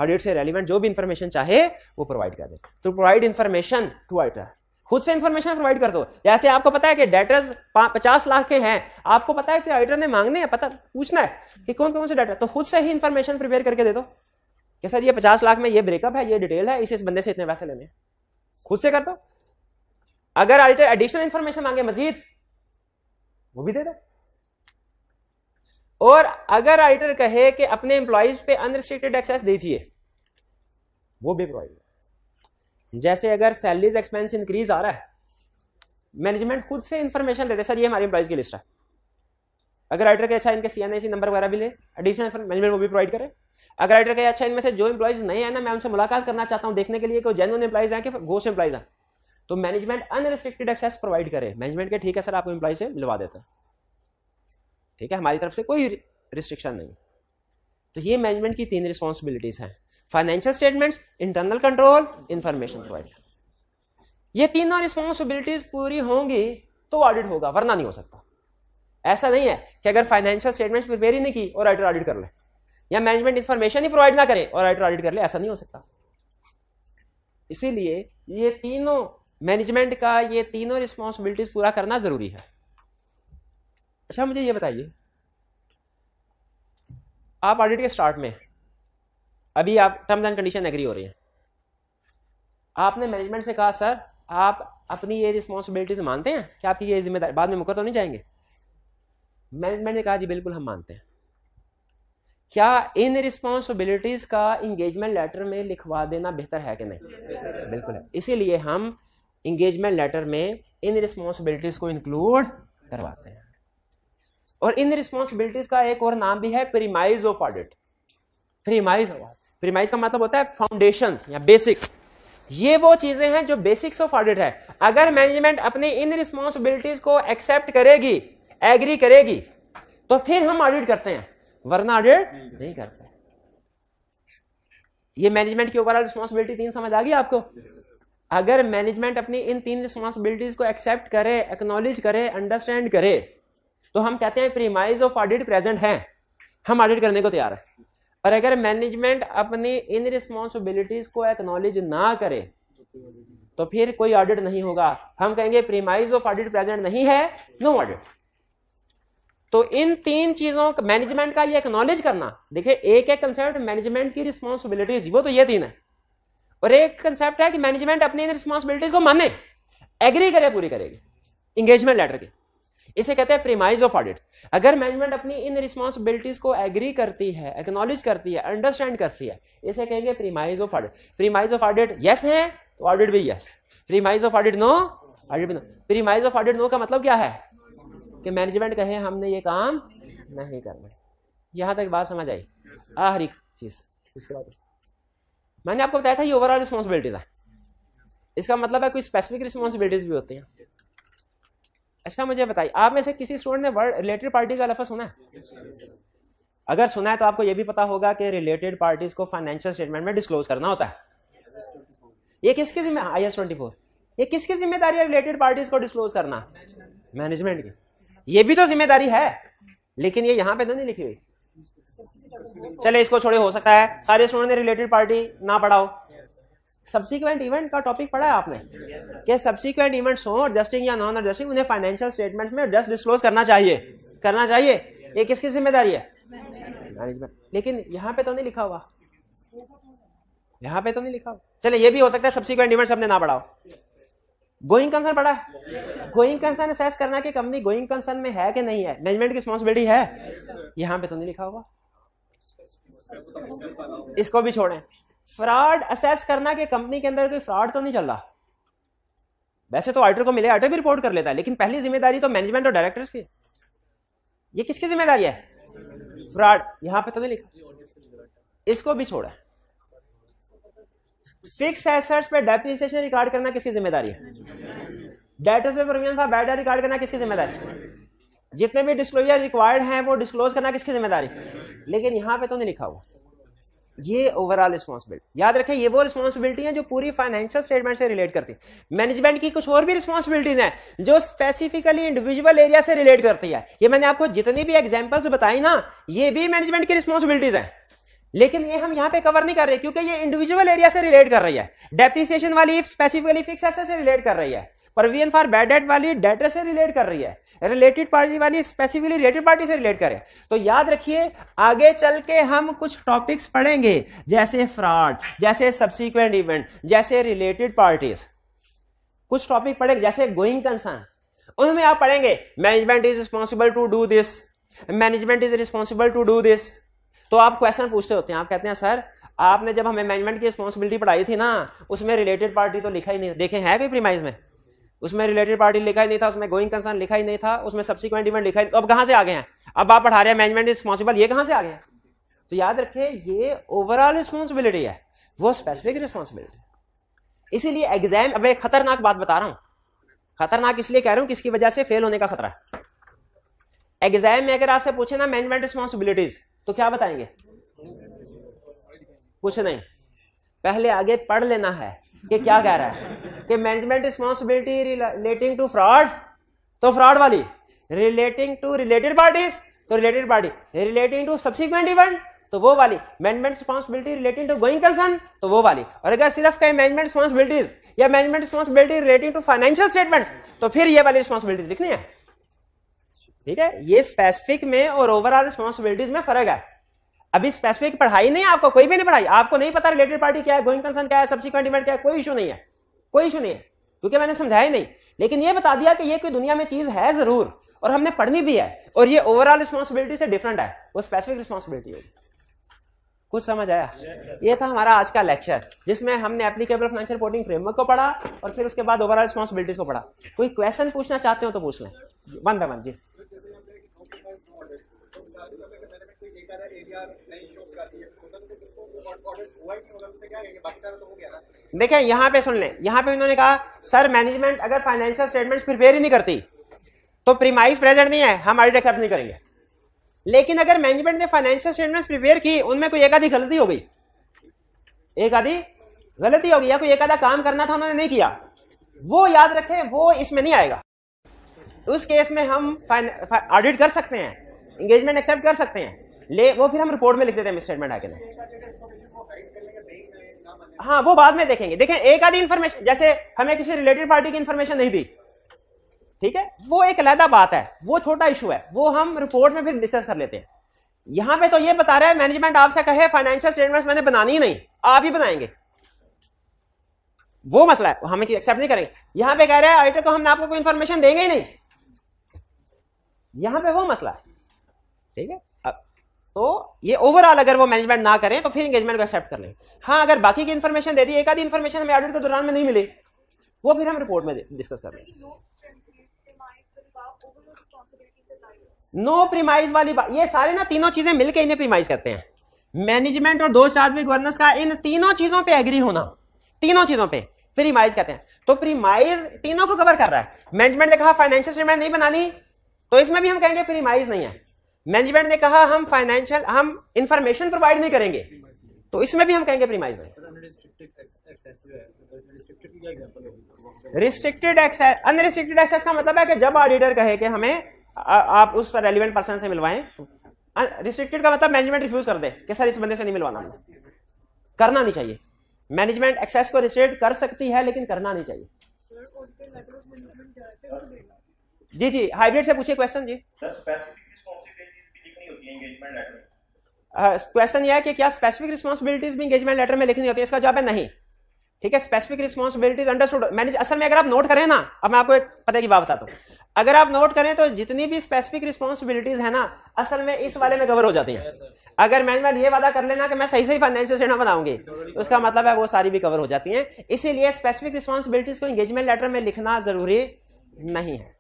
ऑडिट से रेलिवेंट जो भी इन्फॉर्मेशन चाहे वो प्रोवाइड कर दे तो प्रोवाइड इन्फॉर्मेशन टू ऑडिटर खुद से इन्फॉर्मेशन प्रोवाइड कर दो जैसे आपको पता है कि डेटर्स पचास लाख के हैं आपको पता है कि ऑडिटर ने मांगने हैं पता पूछना है कि कौन कौन से डेटर तो खुद से ही इन्फॉर्मेशन प्रिपेयर करके दे दो कि सर ये पचास लाख में ये ब्रेकअप है ये डिटेल है इस इस बंदे से इतने पैसे लेने खुद से कर दो अगर ऑडिटर एडिशनल इन्फॉर्मेशन मांगे मजीद वो भी दे दो और अगर ऑडिटर कहे कि अपने एम्प्लॉयज पे अनरिस्ट्रिक्टेड एक्सेस दीजिए वो भी प्रोवाइड जैसे अगर सैलरीज एक्सपेंस इंक्रीज आ रहा है मैनेजमेंट खुद से इंफॉर्मेशन देते सर ये हमारे एम्प्लॉयज की लिस्ट है अगर राइटर के अच्छा इनके सी एन नंबर वगैरह भी ले एडिशनल मैनेजमेंट वो भी प्रोवाइड करें अगर राइटर के अच्छा इनमें से जो एम्प्लॉयज नए हैं ना मैं उनसे मुलाकात करना चाहता हूँ देखने के लिए कि जेनुअन एम्प्लॉयज हैं कि घोष एम्प्लॉयज हैं तो मैनेजमेंट अनरिस्ट्रिक्टेड एक्सेस प्रोवाइड करे मैनेजमेंट के ठीक है सर आपको एम्प्लॉय से मिलवा देता है ठीक है हमारी तरफ से कोई रिस्ट्रिक्शन नहीं तो ये मैनेजमेंट की तीन रिस्पॉन्सिबिलिटीज हैं financial statements internal control information provide ये तीनों रिस्पॉन्सिबिलिटीज पूरी होंगी तो ऑडिट होगा वरना नहीं हो सकता ऐसा नहीं है कि अगर फाइनेंशियल स्टेटमेंट्स प्रिपेयर ही नहीं की और ऑडिटर ऑडिट कर ले या मैनेजमेंट इंफॉर्मेशन ही प्रोवाइड ना करे और ऑडिटर ऑडिट कर ले ऐसा नहीं हो सकता इसीलिए ये तीनों मैनेजमेंट का ये तीनों रिस्पॉन्सिबिलिटीज पूरा करना जरूरी है अच्छा मुझे ये बताइए आप ऑडिट के स्टार्ट में अभी आप टर्म्स एंड कंडीशन एग्री हो रही है आपने मैनेजमेंट से कहा सर आप अपनी ये रिस्पॉन्सिबिलिटीज मानते हैं कि आपकी ये जिम्मेदारी बाद में मुकर तो नहीं जाएंगे मैनेजमेंट ने कहा जी बिल्कुल हम मानते हैं क्या इन रिस्पॉन्सिबिलिटीज का इंगेजमेंट लेटर में लिखवा देना बेहतर है कि नहीं बिल्कुल है इसीलिए हम इंगेजमेंट लेटर में इन रिस्पॉन्सिबिलिटीज को इंक्लूड करवाते हैं और इन रिस्पॉन्सिबिलिटीज का एक और नाम भी है premise of audit premise premise का मतलब होता है फाउंडेशन या बेसिक्स ये वो चीजें हैं जो बेसिक्स ऑफ ऑडिट है अगर मैनेजमेंट अपनी इन रिस्पॉन्सिबिलिटीज को एक्सेप्ट करेगी एग्री करेगी तो फिर हम ऑडिट करते हैं वरना ऑडिट नहीं करते ये मैनेजमेंट की ओवरऑल रिस्पॉन्सिबिलिटी तीन समझ आ गई आपको अगर मैनेजमेंट अपनी इन तीन रिस्पॉन्सिबिलिटीज को एक्सेप्ट करे एक्नोलेज करे अंडरस्टैंड करे तो हम कहते हैं प्रीमाइज ऑफ ऑडिट प्रेजेंट है हम ऑडिट करने को तैयार है और अगर मैनेजमेंट अपनी इन रिस्पॉन्सिबिलिटीज को एक्नोलेज ना करे तो फिर कोई ऑडिट नहीं होगा हम कहेंगे प्रीमाइज ऑफ ऑडिट प्रेजेंट नहीं है नो ऑडिट तो इन तीन चीजों का मैनेजमेंट का ये एक्नोलेज करना देखिए एक है कंसेप्ट मैनेजमेंट की रिस्पॉन्सिबिलिटीज वो तो ये तीन है और एक कंसेप्ट है कि मैनेजमेंट अपनी इन रिस्पॉन्सिबिलिटीज को माने एग्री करे पूरी करेगी इंगेजमेंट लेटर की इसे कहते हैं प्रीमाइज ऑफ ऑडिट अगर मैनेजमेंट अपनी इन रिस्पॉन्सिबिलिटीज को एग्री करती है एक्नोलेज करती है अंडरस्टैंड करती है इसे कहेंगे premise of audit premise of audit yes है तो ऑडिट भी yes premise of audit no audit भी no premise of audit no का मतलब क्या है कि मैनेजमेंट कहे हमने ये काम नहीं करना यहां तक बात समझ आई हर एक चीज इसके बाद मैंने आपको बताया था ये ओवरऑल रिस्पॉन्सिबिलिटीज है इसका मतलब है कोई स्पेसिफिक रिस्पॉन्सिबिलिटीज भी होती हैं अच्छा मुझे बताइए आप में से किसी स्टूडेंट ने वर्ड रिलेटेड पार्टी का लफा सुना है अगर सुना है तो आपको यह भी पता होगा कि रिलेटेड पार्टीज को फाइनेंशियल स्टेटमेंट में डिस्क्लोज करना होता है ये किसकी जिम्मे आई एस ट्वेंटी फोर ये किसकी जिम्मेदारी है रिलेटेड पार्टीज को डिस्क्लोज करना मैनेजमेंट की ये भी तो जिम्मेदारी है लेकिन ये यहाँ पे तो नहीं लिखी हुई चले इसको छोड़े हो सकता है सारे स्टूडेंट ने रिलेटेड पार्टी ना पढ़ाओ सब्सिक्वेंट इवेंट का टॉपिक पढ़ा है आपने कि सब्सिक्वेंट इवेंट्स हों एडजस्टिंग या नॉन एडजस्टिंग उन्हें फाइनेंशियल स्टेटमेंट्स में एडजस्ट डिस्क्लोज करना चाहिए करना चाहिए ये किसकी जिम्मेदारी है मैनेजमेंट लेकिन यहाँ पे तो नहीं लिखा हुआ यहाँ पे तो नहीं लिखा हुआ चले ये भी हो सकता है सब्सिक्वेंट इवेंट्स हमने ना पढ़ाओ गोइंग कंसर्न पढ़ा है गोइंग कंसर्न असेस करना कि कंपनी गोइंग कंसर्न में है कि नहीं है मैनेजमेंट की रिस्पॉन्सिबिलिटी है यहाँ पे तो नहीं लिखा हुआ इसको भी छोड़ें फ्रॉड असेस करना कि कंपनी के अंदर कोई फ्रॉड तो नहीं चल रहा वैसे तो ऑडिटर को मिले ऑडिटर भी रिपोर्ट कर लेता है लेकिन पहली जिम्मेदारी तो मैनेजमेंट और डायरेक्टर्स की ये किसकी जिम्मेदारी है फ्रॉड यहां पे तो नहीं लिखा इसको भी छोड़ा फिक्स एसेट्स पे डेप्रिसिएशन रिकॉर्ड करना किसकी जिम्मेदारी है डेटर्स पे प्रोविजन फॉर बैड रिकॉर्ड करना किसकी जिम्मेदारी है जितने भी डिस्क्लोजर रिक्वायर्ड हैं वो डिस्क्लोज करना किसकी जिम्मेदारी लेकिन यहां पे तो नहीं लिखा हुआ ये ओवरऑल रिस्पॉन्सिबिलिटी याद रखें ये वो रिस्पॉन्सिबिलिटी है जो पूरी फाइनेंशियल स्टेटमेंट से रिलेट करती है मैनेजमेंट की कुछ और भी रिस्पॉन्सिबिलिटीज हैं जो स्पेसिफिकली इंडिविजुअल एरिया से रिलेट करती है ये मैंने आपको जितनी भी एग्जाम्पल्स बताई ना ये भी मैनेजमेंट की रिस्पॉन्सिबिलिटीज है लेकिन ये हम यहाँ पे कवर नहीं कर रहे क्योंकि ये इंडिविजुअल एरिया से रिलेट कर रही है डेप्रिसिएशन वाली स्पेसिफिकली फिक्स एसेट से रिलेट कर रही है परवियन फॉर बैड डेट वाली डेटर से रिलेट कर रही है रिलेटेड पार्टी वाली स्पेसिफिकली रिलेटेड पार्टी से रिलेट करे तो याद रखिए आगे चल के हम कुछ टॉपिक्स पढ़ेंगे जैसे फ्रॉड जैसे सब्सिक्वेंट इवेंट जैसे रिलेटेड पार्टीज कुछ टॉपिक पढ़ेंगे जैसे गोइंग कंसर्न उनमें आप पढ़ेंगे management is responsible to do this management is responsible to do this तो आप क्वेश्चन पूछते होते हैं आप कहते हैं सर आपने जब हमें मैनेजमेंट की रिस्पॉन्सिबिलिटी पढ़ाई थी ना उसमें रिलेटेड पार्टी तो लिखा ही नहीं देखे है कोई प्रीमाइज में उसमें रिलेटेड पार्टी लिखा ही नहीं था उसमें गोइंग कंसर्न लिखा ही नहीं था उसमें सब्सिक्वेंट इवेंट लिखा ही अब कहां से आ गए हैं अब आप पढ़ा रहे हैं मैनेजमेंट रिस्पॉन्सिबल ये कहां से आ गए हैं तो याद रखे ये ओवरऑल रिस्पॉन्सिबिलिटी है वो स्पेसिफिक रिस्पॉन्सिबिलिटी इसीलिए एग्जाम अब एक खतरनाक बात बता रहा हूं खतरनाक इसलिए कह रहा हूं किसकी वजह से फेल होने का खतरा है एग्जाम में अगर आपसे पूछे ना मैनेजमेंट रिस्पॉन्सिबिलिटीज तो क्या बताएंगे कुछ नहीं पहले आगे पढ़ लेना है ये क्या कह रहा है कि management responsibility relating to fraud तो फ्रॉड वाली रिलेटिंग टू रिलेटेड पार्टीज तो related party relating to subsequent event तो वो वाली management responsibility relating to going concern तो वो वाली और अगर सिर्फ कहीं मैनेजमेंट रिस्पॉन्सिबिलिटीज या management responsibility relating to financial statements तो फिर ये वाली रिस्पॉन्सिबिलिटी लिखनी है ठीक है ये स्पेसिफिक में और ओवरऑल रिस्पॉन्सिबिलिटीज में फर्क है अभी स्पेसिफिक पढ़ाई नहीं आपको कोई भी नहीं पढ़ाई आपको नहीं पता रिलेटेड पार्टी क्या है गोइंग कंसर्न क्या है सब्सिक्वेंट इवेंट क्या है कोई इशू नहीं है कोई इशू नहीं है क्योंकि मैंने समझाया नहीं लेकिन ये बता दिया कि ये कोई दुनिया में चीज है जरूर और हमने पढ़नी भी है और ये ओवरऑल रिस्पॉन्सिबिलिटी से डिफरेंट है वो स्पेसिफिक रिस्पॉन्सिबिलिटी होगी कुछ समझ आया ये था हमारा आज का लेक्चर जिसमें हमने एप्लीकेबल फाइनेंशियल रिपोर्टिंग फ्रेमवर्क को पढ़ा और फिर उसके बाद ओवरऑल रिस्पॉन्सिबिलिटीज को पढ़ा कोई क्वेश्चन पूछना चाहते हो तो पूछ लें वन बाय वन जी मतलब तो देखे यहां पे सुन लें यहां पे उन्होंने कहा सर मैनेजमेंट अगर फाइनेंशियल स्टेटमेंट्स प्रिपेयर ही नहीं करती तो प्रीमाइस प्रेजेंट नहीं है हम ऑडिट एक्सेप्ट नहीं करेंगे लेकिन अगर मैनेजमेंट ने फाइनेंशियल स्टेटमेंट्स प्रिपेयर की उनमें कोई एक आधी गलती हो गई एक आधी गलती हो गई या कोई एक आधा काम करना था उन्होंने नहीं किया वो याद रखें वो इसमें नहीं आएगा उस केस में हम ऑडिट कर सकते हैं इंगेजमेंट एक्सेप्ट कर सकते हैं ले वो फिर हम रिपोर्ट में लिख देते हैं स्टेटमेंट आके हाँ वो बाद में देखेंगे देखें एक आधी इंफॉर्मेशन जैसे हमें किसी रिलेटेड पार्टी की इंफॉर्मेशन नहीं दी ठीक है वो एक अलहदा बात है वो छोटा इशू है वो हम रिपोर्ट में फिर डिस्कस कर लेते हैं यहां पे तो ये बता रहा है मैनेजमेंट आपसे कहे फाइनेंशियल स्टेटमेंट मैंने बनानी ही नहीं आप ही बनाएंगे वो मसला है हमें एक्सेप्ट नहीं करेंगे यहां पे कह रहे हैं ऑडिटर को हमने आपको कोई इंफॉर्मेशन देंगे ही नहीं यहां पे वो मसला है ठीक है तो ये ओवरऑल अगर वो मैनेजमेंट ना करें तो फिर एंगेजमेंट को एक्सेप्ट कर लें हाँ अगर बाकी की इन्फॉर्मेशन दे दी एक आधी इन्फॉर्मेशन हमें ऑडिट के दौरान में नहीं मिली वो फिर हम रिपोर्ट में डिस्कस कर लें नो प्रीमाइज वाली बात ये सारे ना तीनों चीजें मिलकर इन्हें प्रीमाइज करते हैं मैनेजमेंट और दो चार्ज गवर्नेंस का इन तीनों चीजों पे एग्री होना तीनों चीजों पे प्रीमाइज कहते हैं तो प्रीमाइज तीनों को कवर कर रहा है मैनेजमेंट ने कहा फाइनेंशियल स्टेटमेंट नहीं बनानी तो इसमें भी हम कहेंगे प्रीमाइज नहीं है मैनेजमेंट ने कहा हम फाइनेंशियल हम इंफॉर्मेशन प्रोवाइड नहीं करेंगे तो इसमें भी हम कहेंगे प्रीमाइज नहीं रिस्ट्रिक्टेड एक्सेस अनरिस्ट्रिक्टेड एक्सेस का मतलब है कि जब ऑडिटर कहे कि हमें आ, आप उस पर रेलिवेंट पर्सन से मिलवाएं रिस्ट्रिक्टेड का मतलब मैनेजमेंट रिफ्यूज कर दे कि सर इस बंदे से नहीं मिलवाना हमें करना नहीं चाहिए मैनेजमेंट एक्सेस को रिस्ट्रिक्ट कर सकती है लेकिन करना नहीं चाहिए जी जी हाइब्रिड से पूछिए क्वेश्चन जी क्वेश्चन uh, यह है कि क्या स्पेसिफिक रिस्पॉन्सिबिलिटीज भी इंगेजमेंट लेटर में लिखनी होती है इसका जवाब है नहीं ठीक है स्पेसिफिक रिस्पॉन्सिबिलिटीज अंडरस्टूड मैंने असल में अगर आप नोट करें ना अब मैं आपको एक पते की बात बताता हूँ अगर आप नोट करें तो जितनी भी स्पेसिफिक रिस्पॉन्सिबिलिटीज है ना असल में इस वाले में कवर हो जाती है अगर मैनेजमेंट ये वादा कर लेना कि मैं सही सही फाइनेंशियल सेना बनाऊंगी तो उसका मतलब है वो सारी भी कवर हो जाती हैं इसीलिए स्पेसिफिक रिस्पॉन्सिबिलिटीज को इंगेजमेंट लेटर में लिखना जरूरी नहीं है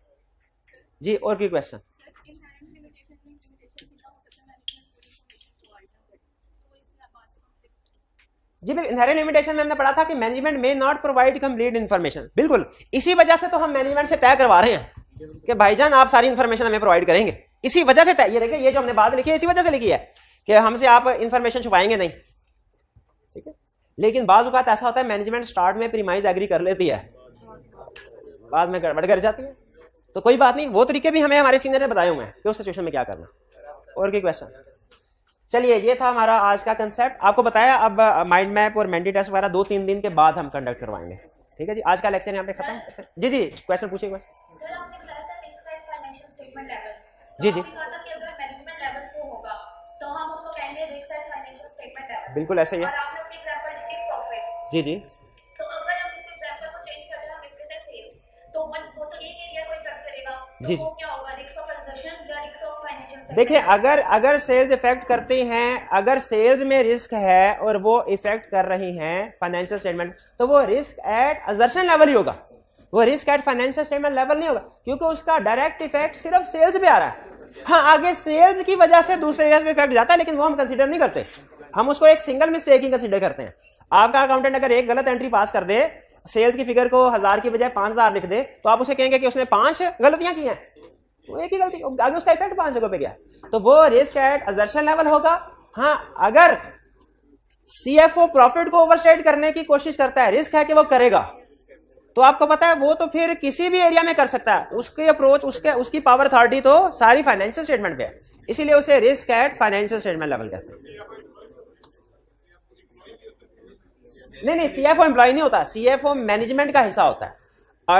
जी और क्यों क्वेश्चन जी इनहेरेंट लिमिटेशन में हमने पढ़ा था कि management may not provide complete information बिल्कुल इसी वजह से तो हम मैनेजमेंट से तय करवा रहे हैं कि भाईजान आप सारी इन्फॉर्मेशन हमें प्रोवाइड करेंगे इसी वजह से तय ये देखिए ये जो हमने बात लिखी है इसी वजह से लिखी है कि हमसे आप इन्फॉर्मेशन छुपाएंगे नहीं ठीक है लेकिन बाज बाज़ात ऐसा होता है मैनेजमेंट स्टार्ट में प्रीमाइज एग्री कर लेती है बाद में गड़बड़ कर जाती है तो कोई बात नहीं वो तरीके भी हमें हमारे सीनियर ने बताए हुए हैं कि उस सिचुएशन में क्या करना और क्या क्वेश्चन चलिए ये था हमारा आज का कंसेप्ट आपको बताया अब माइंड मैप और मैंडी टेस्ट वगैरह दो तीन दिन के बाद हम कंडक्ट करवाएंगे ठीक है जी आज का लेक्चर यहाँ पे खत्म अच्छा, जी जी क्वेश्चन पूछिए क्वेश्चन जी जी तो बिल्कुल ऐसे ही है जी जी तो तो जी जी देखिए अगर अगर सेल्स इफेक्ट करती हैं अगर सेल्स में रिस्क है और वो इफेक्ट कर रही हैं फाइनेंशियल स्टेटमेंट तो वो रिस्क एट अजर्शन लेवल ही होगा वो risk at financial statement level नहीं होगा क्योंकि उसका डायरेक्ट इफेक्ट सिर्फ सेल्स पे आ रहा है हाँ आगे सेल्स की वजह से दूसरे एरिया में इफेक्ट जाता है लेकिन वो हम कंसिडर नहीं करते हम उसको एक सिंगल मिस्टेक ही कंसिडर करते हैं आपका अकाउंटेंट अगर एक गलत एंट्री पास कर दे सेल्स की फिगर को हजार की बजाय पांच हजार लिख दे तो आप उसे कहेंगे कि उसने पांच गलतियां की हैं वो एक ही गलती आगे उसका इफेक्ट पांच जगहों पे गया तो वो रिस्क एट अजर्शन लेवल होगा हाँ अगर ओ प्रॉफिट को ओवरस्टेट करने की कोशिश करता है रिस्क है कि वो करेगा तो आपको पता है वो तो फिर किसी भी एरिया में कर सकता है उसकी अप्रोच उसके उसकी पावर अथॉरिटी तो सारी फाइनेंशियल स्टेटमेंट पे है इसीलिए उसे risk at financial statement level कहते हैं नहीं नहीं सीएफओ एम्प्लॉय नहीं होता सीएफओ मैनेजमेंट का हिस्सा होता है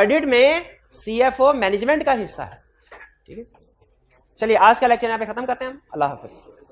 ऑडिट में सीएफओ मैनेजमेंट का हिस्सा है ठीक है चलिए आज का लेक्चर यहाँ पे खत्म करते हैं हम अल्लाह हाफिज़